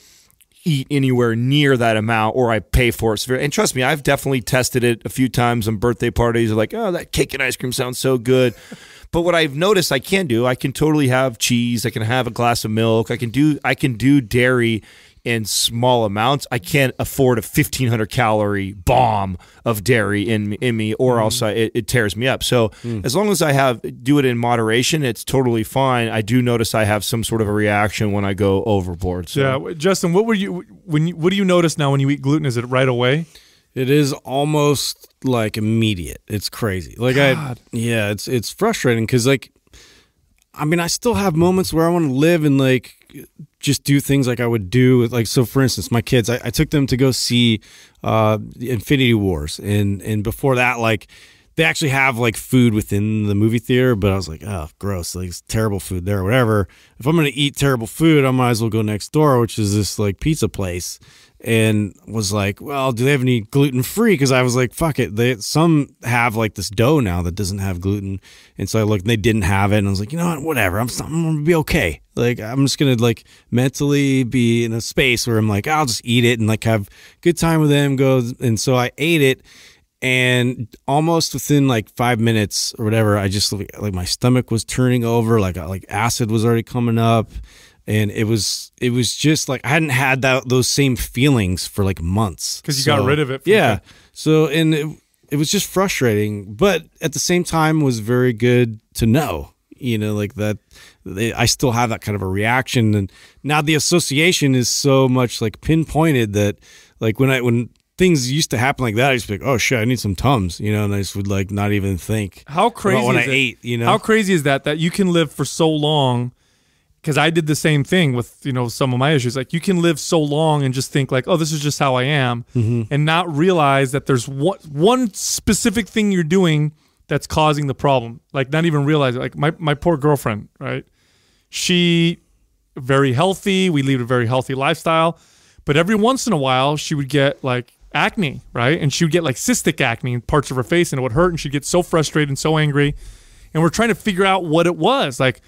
eat anywhere near that amount or I pay for it. And trust me, I've definitely tested it a few times on birthday parties. Like, oh, that cake and ice cream sounds so good. but what I've noticed I can do, I can totally have cheese, I can have a glass of milk, I can do I can do dairy in small amounts. I can't afford a 1500 calorie bomb of dairy in in me, or mm. else mm-hmm. I, it, it, tears me up. So mm. as long as I have do it in moderation, it's totally fine. I do notice I have some sort of a reaction when I go overboard. So. Yeah, Justin, what were you when? You, what do you notice now when you eat gluten? Is it right away? It is almost like immediate. It's crazy. Like God. I, yeah, it's it's frustrating because like, I mean, I still have moments where I want to live and like just do things like I would do with, like so for instance my kids I, I took them to go see uh, Infinity Wars and and before that like they actually have like food within the movie theater but I was like oh gross like terrible food there whatever if I'm gonna eat terrible food I might as well go next door which is this like pizza place and was like, "Well, do they have any gluten free?" Because I was like, "Fuck it." They some have like this dough now that doesn't have gluten, and so I looked, and they didn't have it, and I was like, "You know what? Whatever. I'm, I'm gonna be okay. Like, I'm just gonna like mentally be in a space where I'm like, I'll just eat it and like have good time with them. Go and so I ate it." And almost within like five minutes or whatever, I just like my stomach was turning over, like like acid was already coming up, and it was it was just like I hadn't had that those same feelings for like months because you so, got rid of it. yeah. So and it, it was just frustrating, but at the same time was very good to know. You know, like that. They, I still have that kind of a reaction, and now the association is so much like pinpointed that like when I when things used to happen like that, I just be like, oh shit, I need some tums, you know, and I just would like not even think. How crazy is I it? ate, you know? How crazy is that that you can live for so long because I did the same thing with you know some of my issues. Like you can live so long and just think like, oh, this is just how I am, mm-hmm. and not realize that there's one one specific thing you're doing that's causing the problem. Like not even realize. It. Like my my poor girlfriend, right? She very healthy. We lead a very healthy lifestyle, but every once in a while she would get like acne, right? And she would get like cystic acne in parts of her face, and it would hurt, and she'd get so frustrated and so angry. And we're trying to figure out what it was like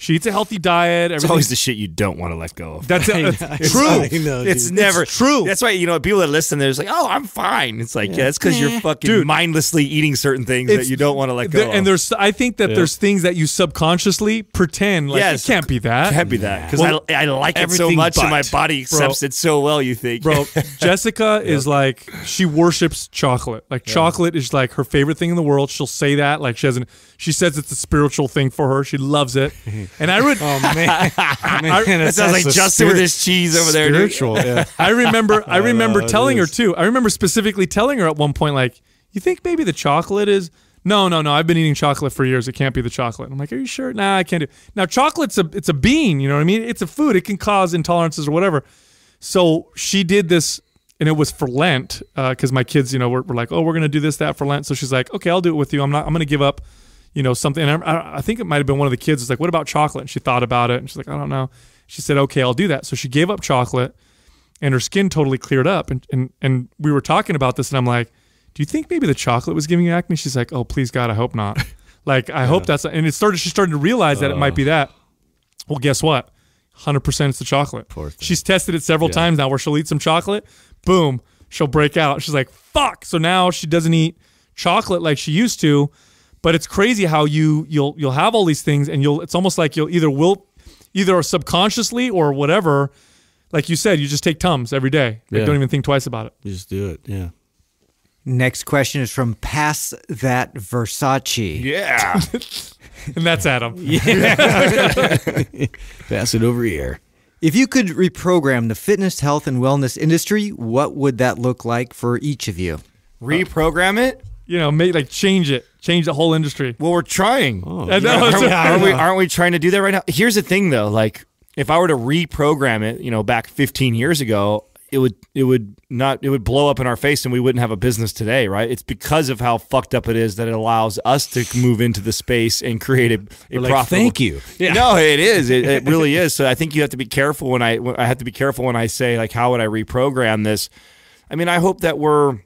she eats a healthy diet. Everything. It's always the shit you don't want to let go of. That's it. It's true. Know, it's never it's true. That's why you know people that listen, they're like, "Oh, I'm fine." It's like, yeah, yeah that's because you're fucking Dude, mindlessly eating certain things that you don't want to let go. There, and there's, I think that yeah. there's things that you subconsciously pretend like yes, it can't be that. Can't be that because well, I, I, like it so much, but, and my body accepts bro, it so well. You think, bro? Jessica is like she worships chocolate. Like chocolate is like her favorite thing in the world. She'll say that. Like she hasn't. She says it's a spiritual thing for her. She loves it. And I would. oh man, I, it sounds like Justin with his cheese over there. Spiritual. Yeah. I remember. I oh, remember uh, telling her too. I remember specifically telling her at one point, like, "You think maybe the chocolate is." No, no, no. I've been eating chocolate for years. It can't be the chocolate. I'm like, are you sure? Nah, I can't do. It. Now, chocolate's a it's a bean. You know what I mean? It's a food. It can cause intolerances or whatever. So she did this, and it was for Lent because uh, my kids, you know, were, were like, oh, we're gonna do this that for Lent. So she's like, okay, I'll do it with you. I'm not. I'm gonna give up you know, something. And I, I think it might have been one of the kids was like, what about chocolate? And she thought about it and she's like, I don't know. She said, okay, I'll do that. So she gave up chocolate and her skin totally cleared up. And, and, and we were talking about this and I'm like, do you think maybe the chocolate was giving you acne? She's like, oh, please God, I hope not. like, I yeah. hope that's, and it started, she started to realize uh, that it might be that. Well, guess what? 100% it's the chocolate. She's tested it several yeah. times now where she'll eat some chocolate, boom, she'll break out. She's like, fuck. So now she doesn't eat chocolate like she used to. But it's crazy how you you'll you'll have all these things and you'll it's almost like you'll either will either subconsciously or whatever. Like you said, you just take tums every day. yeah. don't even think twice about it. You just do it. Yeah. Next question is from Pass That Versace. Yeah. and that's Adam. Yeah. Pass it over here. If you could reprogram the fitness, health, and wellness industry, what would that look like for each of you? Reprogram it? You know, make like change it change the whole industry. Well, we're trying. Oh, yeah. aren't, we, aren't, we, aren't we trying to do that right now? Here's the thing, though. Like, if I were to reprogram it, you know, back 15 years ago, it would it would not it would blow up in our face and we wouldn't have a business today, right? It's because of how fucked up it is that it allows us to move into the space and create a, a like, Thank you. Yeah. No, it is. It, it really is. So I think you have to be careful when I I have to be careful when I say like how would I reprogram this? I mean, I hope that we're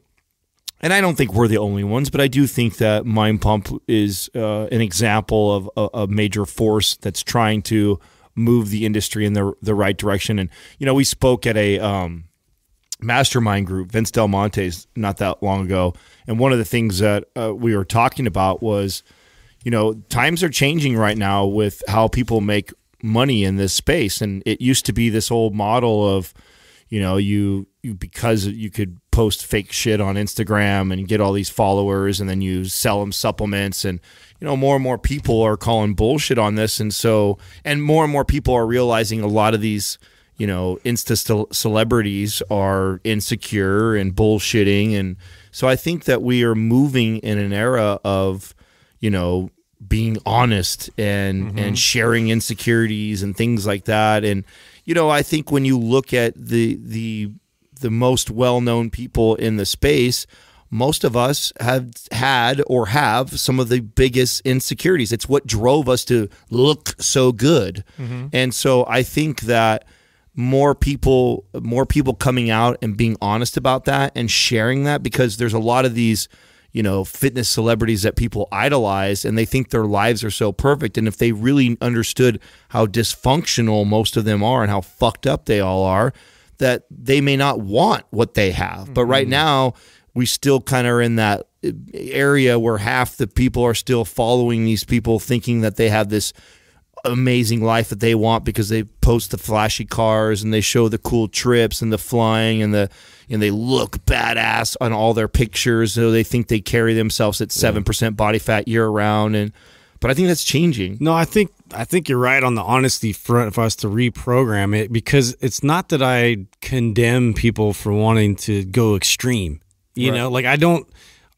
and I don't think we're the only ones, but I do think that Mind Pump is uh, an example of a, a, major force that's trying to move the industry in the the right direction. And you know, we spoke at a um, mastermind group, Vince Del Monte's, not that long ago, and one of the things that uh, we were talking about was, you know, times are changing right now with how people make money in this space, and it used to be this old model of, you know, you you because you could post fake shit on Instagram and get all these followers and then you sell them supplements and you know more and more people are calling bullshit on this and so and more and more people are realizing a lot of these you know insta celebrities are insecure and bullshitting and so I think that we are moving in an era of you know being honest and mm -hmm. and sharing insecurities and things like that and you know I think when you look at the the the most well known people in the space, most of us have had or have some of the biggest insecurities. It's what drove us to look so good. Mm-hmm. And so I think that more people more people coming out and being honest about that and sharing that because there's a lot of these you know fitness celebrities that people idolize and they think their lives are so perfect and if they really understood how dysfunctional most of them are and how fucked up they all are that they may not want what they have. But right mm-hmm. now, we still kind of are in that uh, area where half the people are still following these people, thinking that they have this amazing life that they want because they post the flashy cars and they show the cool trips and the flying and the and they look badass on all their pictures so they think they carry themselves at 7% body fat year round and but I think that's changing. No, I think I think you're right on the honesty front for us to reprogram it because it's not that I condemn people for wanting to go extreme. You right. know, like I don't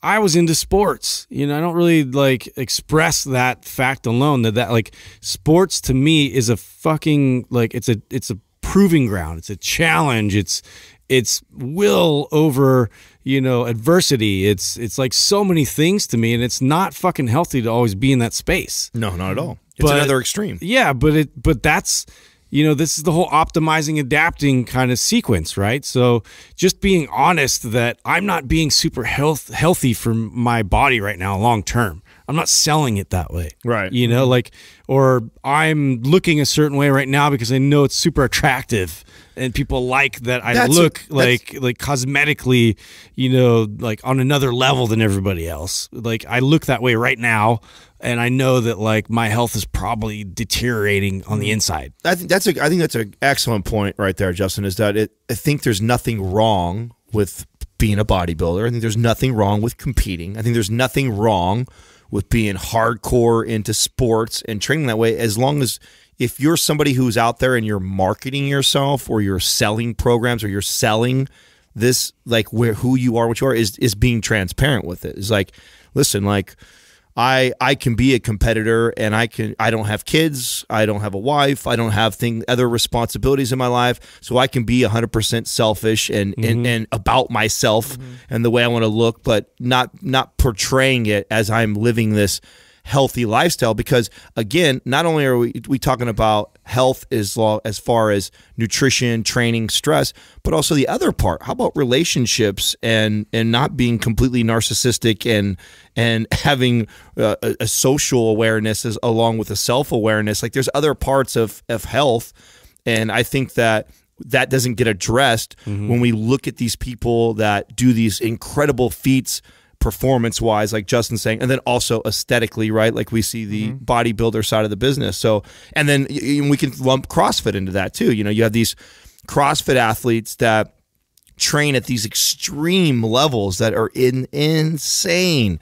I was into sports. You know, I don't really like express that fact alone that that like sports to me is a fucking like it's a it's a proving ground. It's a challenge. It's it's will over you know adversity it's it's like so many things to me and it's not fucking healthy to always be in that space no not at all it's but, another extreme. Yeah, but it but that's you know this is the whole optimizing adapting kind of sequence right so just being honest that i'm not being super health healthy for my body right now long term i'm not selling it that way right you know like or i'm looking a certain way right now because i know it's super attractive and people like that I that's look like like cosmetically, you know, like on another level than everybody else. Like I look that way right now and I know that like my health is probably deteriorating on the mm. inside. I think that's a I think that's an excellent point right there, Justin. Is that it, I think there's nothing wrong with being a bodybuilder. I think there's nothing wrong with competing. I think there's nothing wrong with being hardcore into sports and training that way as long as if you're somebody who's out there and you're marketing yourself or you're selling programs or you're selling this like where who you are what you are is is being transparent with it is like listen like i i can be a competitor and i can i don't have kids i don't have a wife i don't have thing other responsibilities in my life so i can be 100% selfish and mm -hmm. and, mm-hmm. and about myself mm -hmm. and the way i want to look but not not portraying it as i'm living this healthy lifestyle because again not only are we, we talking about health as long as far as nutrition training stress but also the other part how about relationships and and not being completely narcissistic and and having uh, a, a, social awareness as, along with a self-awareness like there's other parts of of health and i think that that doesn't get addressed mm -hmm. when we look at these people that do these incredible feats performance wise, like Justin saying, and then also aesthetically, right? Like we see the mm -hmm. bodybuilder side of the business. So, and then we can lump CrossFit into that too. You know, you have these CrossFit athletes that train at these extreme levels that are in, insane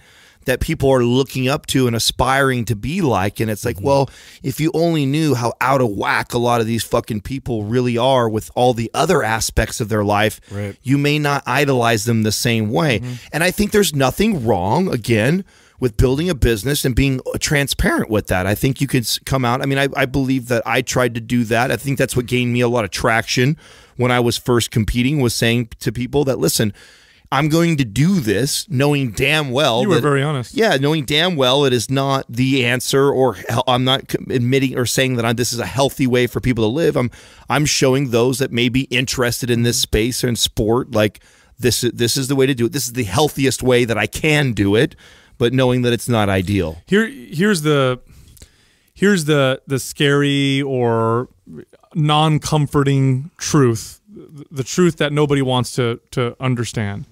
that people are looking up to and aspiring to be like. And it's like, mm-hmm. well, if you only knew how out of whack a lot of these fucking people really are with all the other aspects of their life, right. you may not idolize them the same way. Mm-hmm. And I think there's nothing wrong, again, with building a business and being uh, transparent with that. I think you could come out. I mean, I, I, believe that I tried to do that. I think that's what gained me a lot of traction when I was first competing was saying to people that, listen, I'm going to do this, knowing damn well you were that, very honest. Yeah, knowing damn well it is not the answer, or I'm not admitting or saying that I'm, this is a healthy way for people to live. I'm I'm showing those that may be interested in this space and sport like this. This is the way to do it. This is the healthiest way that I can do it, but knowing that it's not ideal. Here, here's the here's the the scary or non-comforting truth the truth that nobody wants to to understand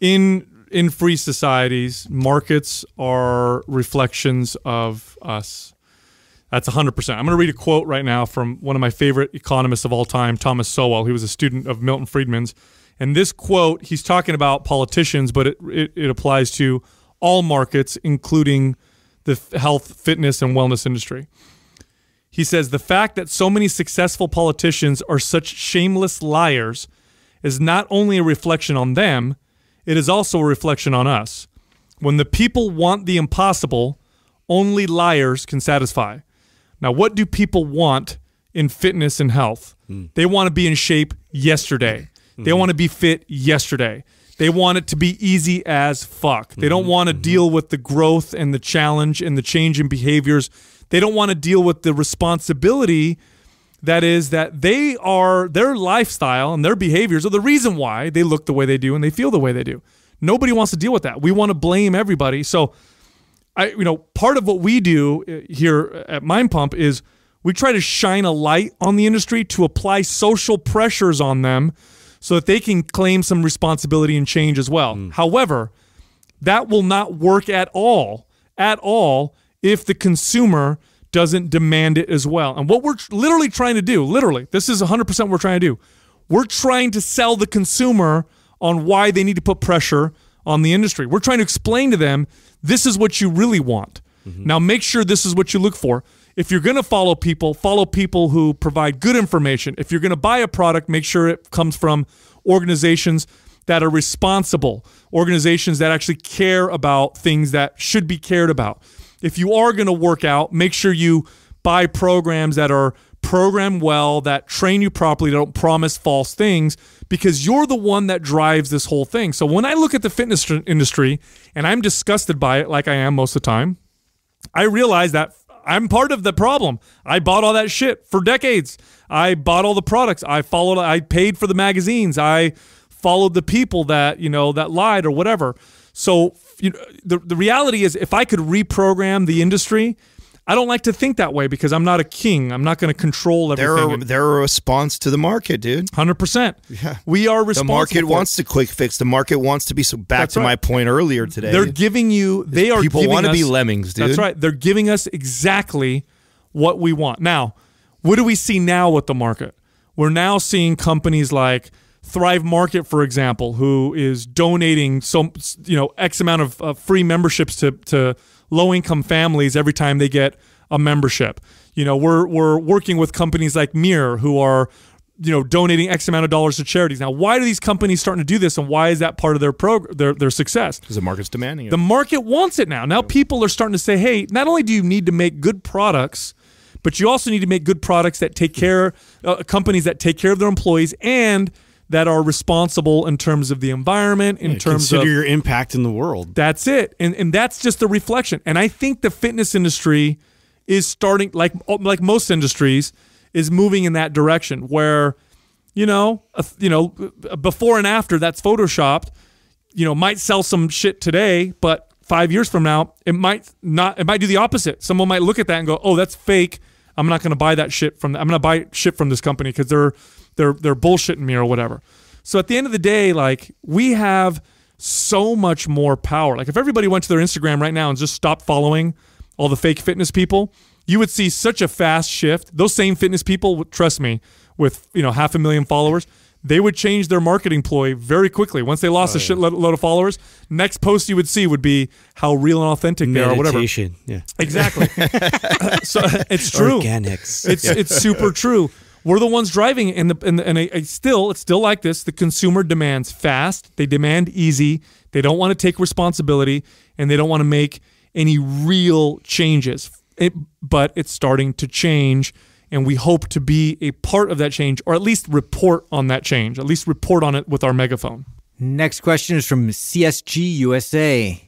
in in free societies, markets are reflections of us. That's 100%. I'm going to read a quote right now from one of my favorite economists of all time, Thomas Sowell. He was a student of Milton Friedman's. And this quote, he's talking about politicians, but it, it, it applies to all markets, including the health, fitness, and wellness industry. He says the fact that so many successful politicians are such shameless liars is not only a reflection on them, it is also a reflection on us. When the people want the impossible, only liars can satisfy. Now, what do people want in fitness and health? Mm. They want to be in shape yesterday. Mm -hmm. They want to be fit yesterday. They want it to be easy as fuck. They mm -hmm. don't want to -hmm. deal with the growth and the challenge and the change in behaviors. They don't want to deal with the responsibility that is that they are their lifestyle and their behaviors are the reason why they look the way they do and they feel the way they do. Nobody wants to deal with that. We want to blame everybody. So I you know, part of what we do uh, here at Mind Pump is we try to shine a light on the industry to apply social pressures on them so that they can claim some responsibility and change as well. Mm. However, that will not work at all at all if the consumer doesn't demand it as well. And what we're literally trying to do, literally, this is 100% what we're trying to do. We're trying to sell the consumer on why they need to put pressure on the industry. We're trying to explain to them this is what you really want. Mm -hmm. Now make sure this is what you look for. If you're going to follow people, follow people who provide good information. If you're going to buy a product, make sure it comes from organizations that are responsible, organizations that actually care about things that should be cared about if you are going to work out, make sure you buy programs that are program well, that train you properly, don't promise false things, because you're the one that drives this whole thing. So when I look at the fitness industry and I'm disgusted by it, like I am most of the time, I realize that I'm part of the problem. I bought all that shit for decades. I bought all the products. I followed, I paid for the magazines. I followed the people that, you know, that lied or whatever. So you know, the, the reality is if I could reprogram the industry, I don't like to think that way because I'm not a king. I'm not going to control everything. They're a, they're a response to the market, dude. Hundred percent. Yeah, we are responsible. The market wants to quick fix. The market wants to be so. Back that's to right. my point earlier today. They're giving you. They are. People want to be lemmings, dude. That's right. They're giving us exactly what we want. Now, what do we see now with the market? We're now seeing companies like Thrive Market, for example, who is donating some, you know, X amount of uh, free memberships to, to low income families every time they get a membership. You know, we're, we're working with companies like Mirror who are, you know, donating X amount of dollars to charities. Now, why do these companies starting to do this and why is that part of their prog- their, their success? Because the market's demanding it. The market wants it now. Now, people are starting to say, hey, not only do you need to make good products, but you also need to make good products that take care uh, companies that take care of their employees and – that are responsible in terms of the environment, in yeah, terms consider of your impact in the world. That's it, and and that's just a reflection. And I think the fitness industry is starting, like like most industries, is moving in that direction where, you know, a, you know, before and after that's photoshopped, you know, might sell some shit today, but five years from now, it might not. It might do the opposite. Someone might look at that and go, "Oh, that's fake." I'm not going to buy that shit from. I'm going to buy shit from this company because they're they're they're bullshitting me or whatever. So at the end of the day, like we have so much more power. Like if everybody went to their Instagram right now and just stopped following all the fake fitness people, you would see such a fast shift. Those same fitness people, trust me, with you know half a million followers, they would change their marketing ploy very quickly. Once they lost oh, a yeah. shitload of followers, next post you would see would be how real and authentic Meditation. they are, whatever. Yeah. Exactly. so it's true. Organics. It's yeah. it's super true. We're the ones driving, and the, and, the, and still it's still like this. The consumer demands fast. They demand easy. They don't want to take responsibility, and they don't want to make any real changes. It, but it's starting to change, and we hope to be a part of that change, or at least report on that change. At least report on it with our megaphone. Next question is from CSG USA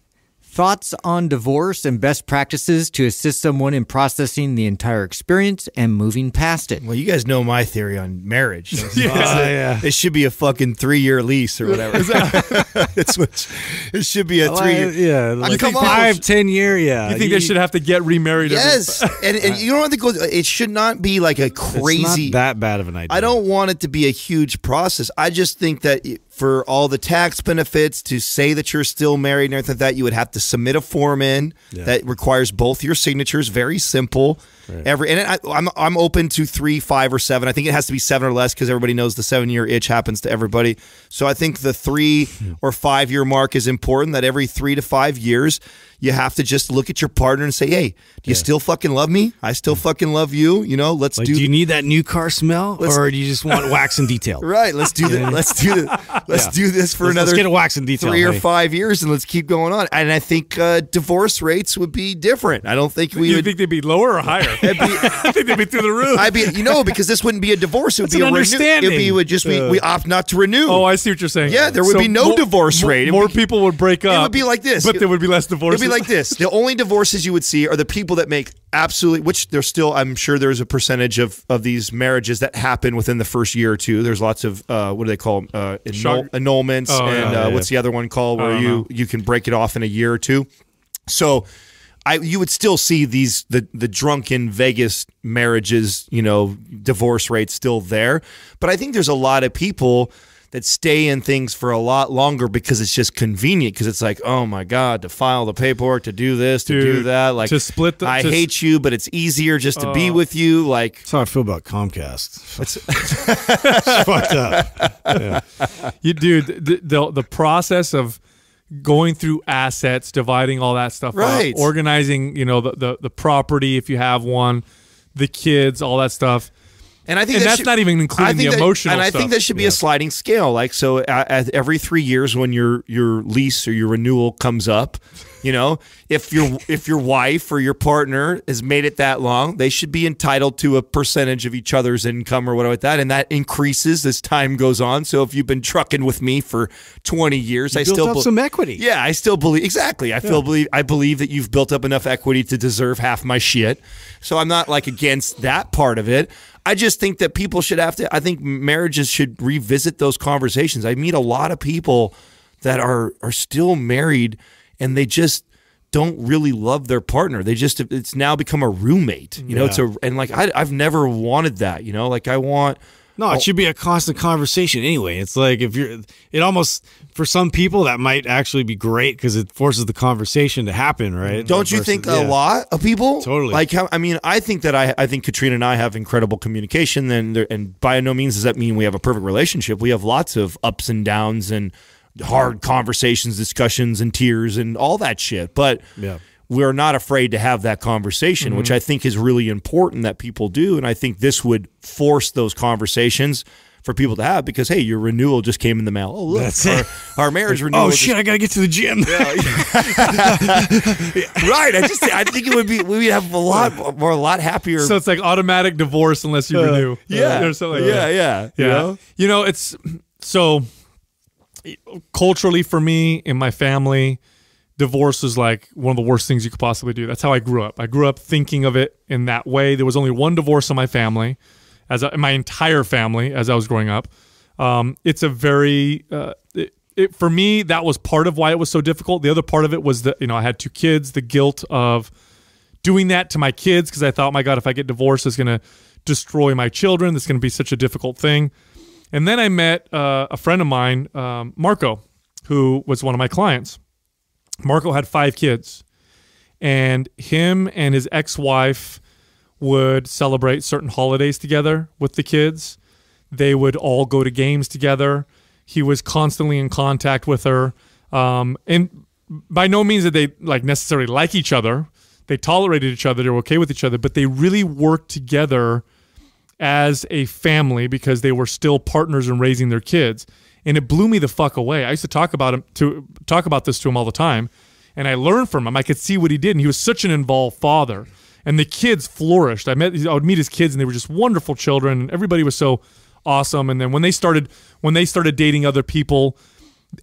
thoughts on divorce and best practices to assist someone in processing the entire experience and moving past it. Well, you guys know my theory on marriage. yeah. Uh, oh, yeah. It should be a fucking three year lease or whatever. it's it should be a three year. yeah. Like come five, on. ten year. Yeah. You think you, they should have to get remarried? Yes. and, and you don't have to go. It should not be like a crazy. that bad of an idea. I don't want it to be a huge process. I just think that. It, for all the tax benefits to say that you're still married and everything like that, you would have to submit a form in yeah. that requires both your signatures. Very simple. Right. Every and I, I'm I'm open to three, five, or seven. I think it has to be seven or less because everybody knows the seven year itch happens to everybody. So I think the three hmm. or five year mark is important. That every three to five years, you have to just look at your partner and say, "Hey, do you yeah. still fucking love me? I still hmm. fucking love you. You know, let's like, do. Do you need that new car smell, or do you just want wax and detail? Right. Let's do that. let's do that. Let's yeah. do this for let's, another. Let's get a wax and detail. Three hey. or five years, and let's keep going on. And I think uh, divorce rates would be different. I don't think we. You would, think they'd be lower or higher? Be, I think they'd be through the roof. I'd be, you know, because this wouldn't be a divorce. It would That's be an a understanding. Renew, it'd be, it would just be, uh, we opt not to renew. Oh, I see what you're saying. Yeah, there would so be no more, divorce rate. More, more be, people would break up. It would be like this. But there would be less divorces. It would be like this. The only divorces you would see are the people that make absolutely, which there's still, I'm sure there's a percentage of, of these marriages that happen within the first year or two. There's lots of, uh, what do they call them? Uh, annulments. Oh, and yeah, uh, yeah, what's the other one called where you, you can break it off in a year or two. So, I you would still see these the the drunken Vegas marriages, you know, divorce rates still there. But I think there's a lot of people that stay in things for a lot longer because it's just convenient. Because it's like, oh my god, to file the paperwork, to do this, Dude, to do that, like to split. The, I hate you, but it's easier just to uh, be oh. with you. Like that's how I feel about Comcast. It's, it's fucked up. Yeah. You, dude, the, the the process of going through assets, dividing all that stuff right. up, organizing, you know, the, the, the property if you have one, the kids, all that stuff. And I think and that that's should, not even including the that, emotional. And I stuff. think that should be yeah. a sliding scale. Like so, at, uh, at every three years, when your your lease or your renewal comes up, you know, if your if your wife or your partner has made it that long, they should be entitled to a percentage of each other's income or whatever like that, and that increases as time goes on. So if you've been trucking with me for twenty years, you I still up some equity. Yeah, I still believe exactly. I yeah. believe I believe that you've built up enough equity to deserve half my shit. So I'm not like against that part of it. I just think that people should have to. I think marriages should revisit those conversations. I meet a lot of people that are are still married and they just don't really love their partner. They just it's now become a roommate. You know, yeah. it's a and like I, have never wanted that. You know, like I want. No, it oh. should be a constant conversation anyway. It's like if you're, it almost for some people that might actually be great because it forces the conversation to happen, right? Mm-hmm. Don't Versus, you think yeah. a lot of people totally like? How, I mean, I think that I, I think Katrina and I have incredible communication, and and by no means does that mean we have a perfect relationship. We have lots of ups and downs and hard conversations, discussions, and tears and all that shit. But yeah. we're not afraid to have that conversation, mm -hmm. which mm-hmm. I think is really important that people do. And I think this would force those conversations for people to have because hey, your renewal just came in the mail. Oh, look, That's our, our marriage oh, renewal. Oh shit, I gotta get to the gym. Yeah, right. I just I think it would be we'd have a lot more a lot happier. So it's like automatic divorce unless you uh, renew. Yeah. Or something like yeah, that. yeah. Yeah. You know? you know, it's so culturally for me in my family, divorce is like one of the worst things you could possibly do. That's how I grew up. I grew up thinking of it in that way. There was only one divorce in my family, as my entire family as I was growing up. Um, it's a very uh, it, it, for me that was part of why it was so difficult. The other part of it was that you know I had two kids, the guilt of doing that to my kids because I thought, my God, if I get divorced, it's going to destroy my children. It's going to be such a difficult thing. And then I met uh, a friend of mine, um, Marco, who was one of my clients. Marco had five kids, and him and his ex wife would celebrate certain holidays together with the kids. They would all go to games together. He was constantly in contact with her. Um, and by no means did they like necessarily like each other. They tolerated each other. They were okay with each other, but they really worked together as a family because they were still partners in raising their kids. And it blew me the fuck away. I used to talk about him to talk about this to him all the time, and I learned from him. I could see what he did, and he was such an involved father. And the kids flourished. I met I would meet his kids, and they were just wonderful children. And everybody was so awesome. And then when they started when they started dating other people,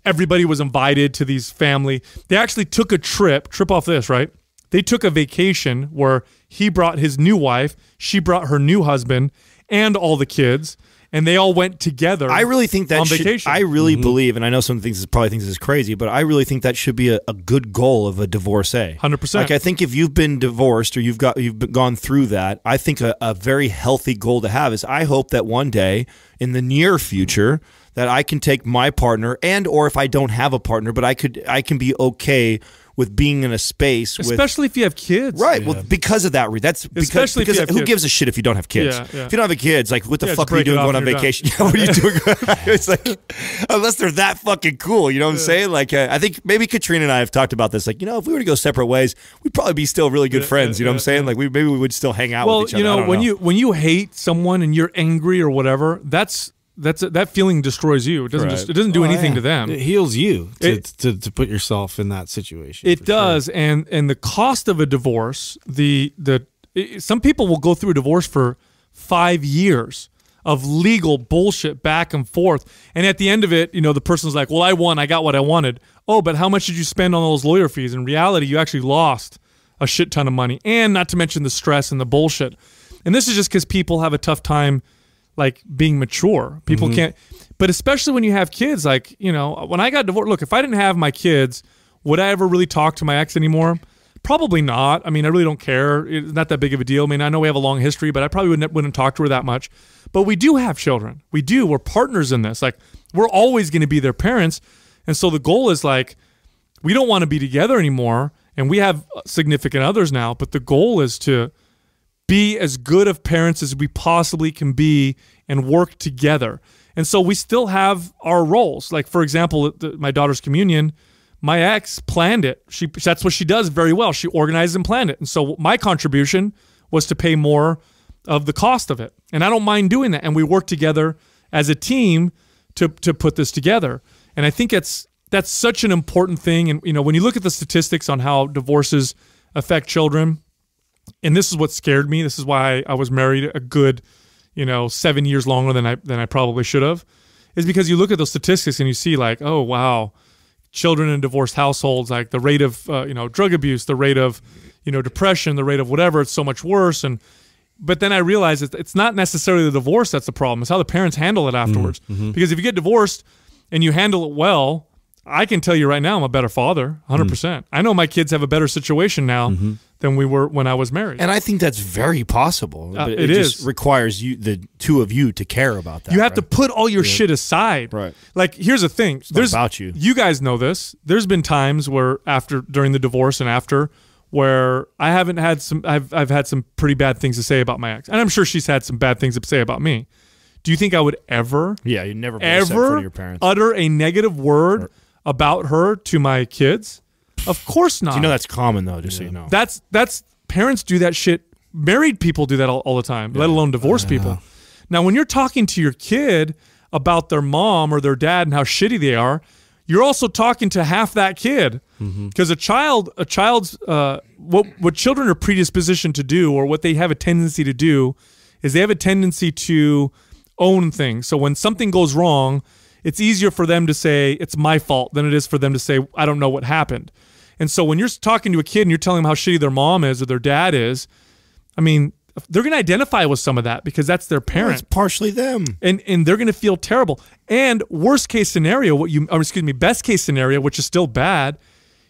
everybody was invited to these family. They actually took a trip. Trip off this right. They took a vacation where he brought his new wife, she brought her new husband, and all the kids. And they all went together. I really think that on should, vacation. I really mm -hmm. believe, and I know some things probably thinks is crazy, but I really think that should be a, a good goal of a divorcee. Hundred percent. Like I think if you've been divorced or you've got you've gone through that, I think a, a very healthy goal to have is I hope that one day in the near future that I can take my partner and or if I don't have a partner, but I could I can be okay with being in a space, especially with, if you have kids, right? Yeah. Well, because of that, that's especially because, who kids. gives a shit if you don't have kids? Yeah, yeah. If you don't have kids, like what the fuck are you doing going on vacation? what are you doing? it's like unless they're that fucking cool, you know what I'm saying? Like uh, I think maybe Katrina and I have talked about this. Like you know, if we were to go separate ways, we'd probably be still really good friends. you know what I'm saying? Like we maybe we would still hang out. Well, you know, when know. you when you hate someone and you're angry or whatever, that's that's that feeling destroys you. It doesn't right. just, it doesn't do well, anything yeah. to them. It heals you to, it, to, to, put yourself in that situation. It does, sure. and and the cost of a divorce. The the it, some people will go through a divorce for five years of legal bullshit back and forth, and at the end of it, you know, the person's like, "Well, I won. I got what I wanted." Oh, but how much did you spend on those lawyer fees? In reality, you actually lost a shit ton of money, and not to mention the stress and the bullshit. And this is just because people have a tough time like being mature. People mm-hmm. can't, but especially when you have kids, like, you know, when I got divorced, look, if I didn't have my kids, would I ever really talk to my ex anymore? Probably not. I mean, I really don't care. It's not that big of a deal. I mean, I know we have a long history, but I probably wouldn't, wouldn't talk to her that much. But we do have children. We do. We're partners in this. Like, we're always going to be their parents. And so the goal is like, we don't want to be together anymore. And we have significant others now, but the goal is to, be as good of parents as we possibly can be and work together. And so we still have our roles. Like, for example, the, my daughter's communion, my ex planned it. She that's what she does very well. She organized and planned it. And so my contribution was to pay more of the cost of it. And I don't mind doing that. And we work together as a team to to put this together. And I think it's that's such an important thing. And you know, when you look at the statistics on how divorces affect children, and this is what scared me. This is why I was married a good, you know, seven years longer than I than I probably should have, is because you look at those statistics and you see like, oh wow, children in divorced households, like the rate of uh, you know drug abuse, the rate of you know depression, the rate of whatever, it's so much worse. And but then I realized that it's not necessarily the divorce that's the problem; it's how the parents handle it afterwards. Mm-hmm. mm-hmm. Because if you get divorced and you handle it well, I can tell you right now, I'm a better father, 100%. Mm. I know my kids have a better situation now mm -hmm. than we were when I was married. And I think that's very possible. Uh, it, it is. requires you, the two of you, to care about that. You have right? to put all your yeah. shit aside. Right. Like, here's the thing. It's there's about you. You guys know this. There's been times where after during the divorce and after where I haven't had some. I've I've had some pretty bad things to say about my ex, and I'm sure she's had some bad things to say about me. Do you think I would ever? Yeah, you never ever your parents. utter a negative word. Or about her to my kids? Of course not. Do you know that's common though, just yeah. so you know. That's that's parents do that shit. Married people do that all, all the time, yeah. let alone divorced people. Now, when you're talking to your kid about their mom or their dad and how shitty they are, you're also talking to half that kid because mm-hmm. mm -hmm. a child, a child's uh, what what children are predispositioned to do or what they have a tendency to do is they have a tendency to own things. So when something goes wrong, it's easier for them to say it's my fault than it is for them to say I don't know what happened. And so when you're talking to a kid and you're telling them how shitty their mom is or their dad is, I mean, they're going to identify with some of that because that's their parent. Well, it's partially them. And and they're going to feel terrible. And worst case scenario, what you or excuse me, best case scenario, which is still bad,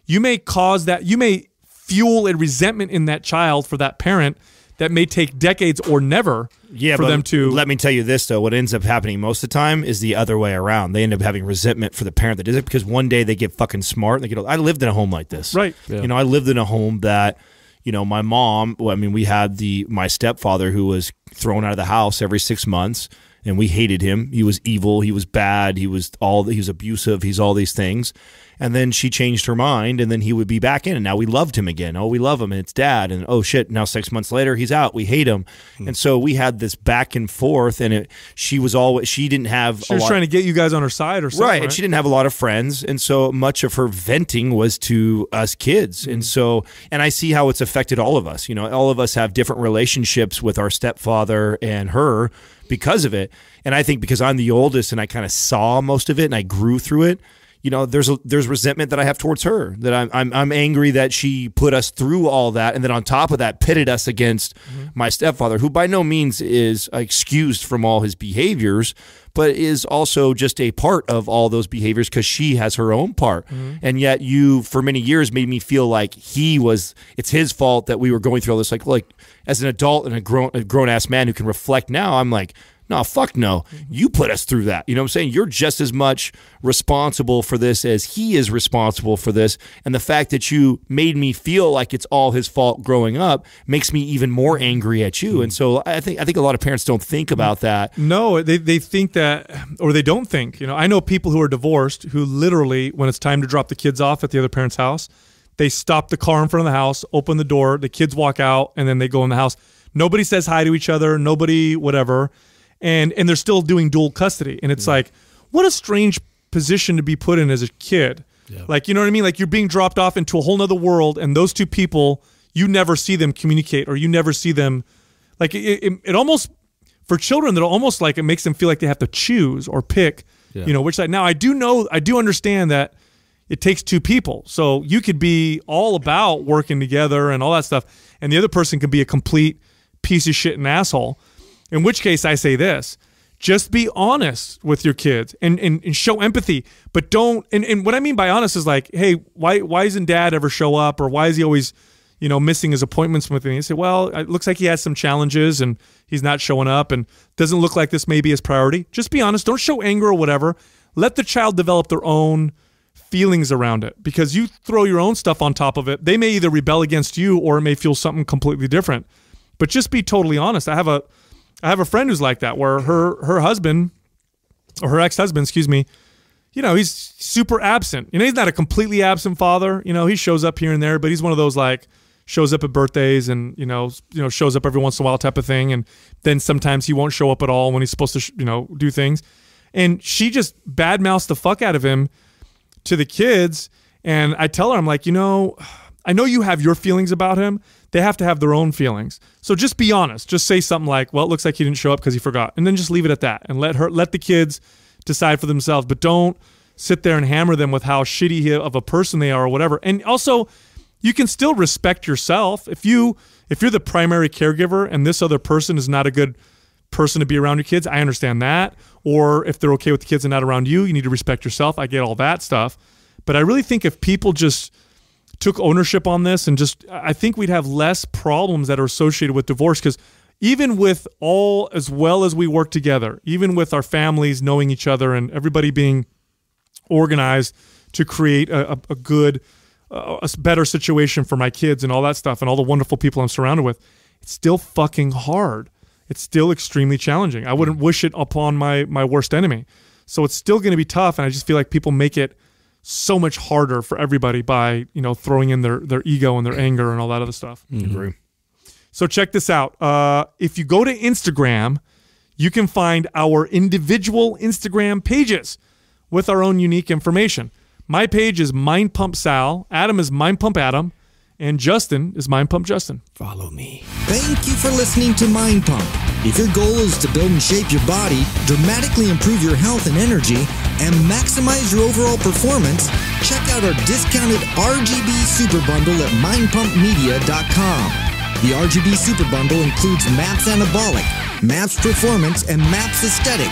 you may cause that you may fuel a resentment in that child for that parent that may take decades or never yeah, for them to. Let me tell you this though: what ends up happening most of the time is the other way around. They end up having resentment for the parent that did it because one day they get fucking smart and they get. I lived in a home like this, right? Yeah. You know, I lived in a home that. You know, my mom. Well, I mean, we had the my stepfather who was thrown out of the house every six months, and we hated him. He was evil. He was bad. He was all. He was abusive. He's all these things and then she changed her mind and then he would be back in and now we loved him again oh we love him and it's dad and oh shit now six months later he's out we hate him mm. and so we had this back and forth and it she was always she didn't have she was lot, trying to get you guys on her side or something right, right, she didn't have a lot of friends and so much of her venting was to us kids mm. and so and i see how it's affected all of us you know all of us have different relationships with our stepfather and her because of it and i think because i'm the oldest and i kind of saw most of it and i grew through it you know, there's a, there's resentment that I have towards her that I'm, I'm, I'm angry that she put us through all that, and then on top of that, pitted us against mm -hmm. my stepfather, who by no means is excused from all his behaviors, but is also just a part of all those behaviors because she has her own part, mm -hmm. and yet you for many years made me feel like he was it's his fault that we were going through all this. Like like as an adult and a grown a grown ass man who can reflect now, I'm like no, fuck no. Mm-hmm. You put us through that. You know what I'm saying? You're just as much responsible for this as he is responsible for this. And the fact that you made me feel like it's all his fault growing up makes me even more mm-hmm. angry at you. And mm-hmm. so I think I think a lot of parents don't think about that. No, they, they think that or they don't think. You know, I know people who are divorced who literally, when it's time to drop the kids off at the other parent's house, they stop the car in front of the house, open the door, the kids walk out, and then they go in the house. Nobody says hi to each other, nobody whatever and and they're still doing dual custody and it's yeah. like what a strange position to be put in as a kid yeah. like you know what i mean like you're being dropped off into a whole nother world and those two people you never see them communicate or you never see them like it, it, it almost for children that almost like it makes them feel like they have to choose or pick yeah. you know which side now i do know i do understand that it takes two people so you could be all about working together and all that stuff and the other person could be a complete piece of shit and asshole in which case, I say this just be honest with your kids and, and, and show empathy but don't and, and what i mean by honest is like hey why why isn't dad ever show up or why is he always you know missing his appointments with me and say well it looks like he has some challenges and he's not showing up and doesn't look like this may be his priority just be honest don't show anger or whatever let the child develop their own feelings around it because you throw your own stuff on top of it they may either rebel against you or it may feel something completely different but just be totally honest i have a I have a friend who's like that, where her her husband or her ex husband, excuse me, you know, he's super absent. You know, he's not a completely absent father. You know, he shows up here and there, but he's one of those like shows up at birthdays and you know you know shows up every once in a while type of thing. And then sometimes he won't show up at all when he's supposed to you know do things. And she just badmouths the fuck out of him to the kids. And I tell her, I'm like, you know, I know you have your feelings about him, they have to have their own feelings. So just be honest. Just say something like, "Well, it looks like he didn't show up because he forgot," and then just leave it at that, and let her let the kids decide for themselves. But don't sit there and hammer them with how shitty of a person they are or whatever. And also, you can still respect yourself if you if you're the primary caregiver and this other person is not a good person to be around your kids. I understand that. Or if they're okay with the kids and not around you, you need to respect yourself. I get all that stuff. But I really think if people just took ownership on this and just I think we'd have less problems that are associated with divorce because even with all as well as we work together, even with our families knowing each other and everybody being organized to create a, a, a good, uh, a better situation for my kids and all that stuff and all the wonderful people I'm surrounded with, it's still fucking hard. It's still extremely challenging. I wouldn't mm. wish it upon my my worst enemy. So it's still going to be tough, and I just feel like people make it so much harder for everybody by you know throwing in their their ego and their anger and all that other stuff. Mm-hmm. Agree. So check this out. Uh, if you go to Instagram, you can find our individual Instagram pages with our own unique information. My page is Mind Pump Sal. Adam is Mind Pump Adam. And Justin is Mind Pump Justin. Follow me. Thank you for listening to Mind Pump. If your goal is to build and shape your body, dramatically improve your health and energy, and maximize your overall performance, check out our discounted RGB Super Bundle at mindpumpmedia.com. The RGB Super Bundle includes MAPS Anabolic, MAPS Performance, and MAPS Aesthetic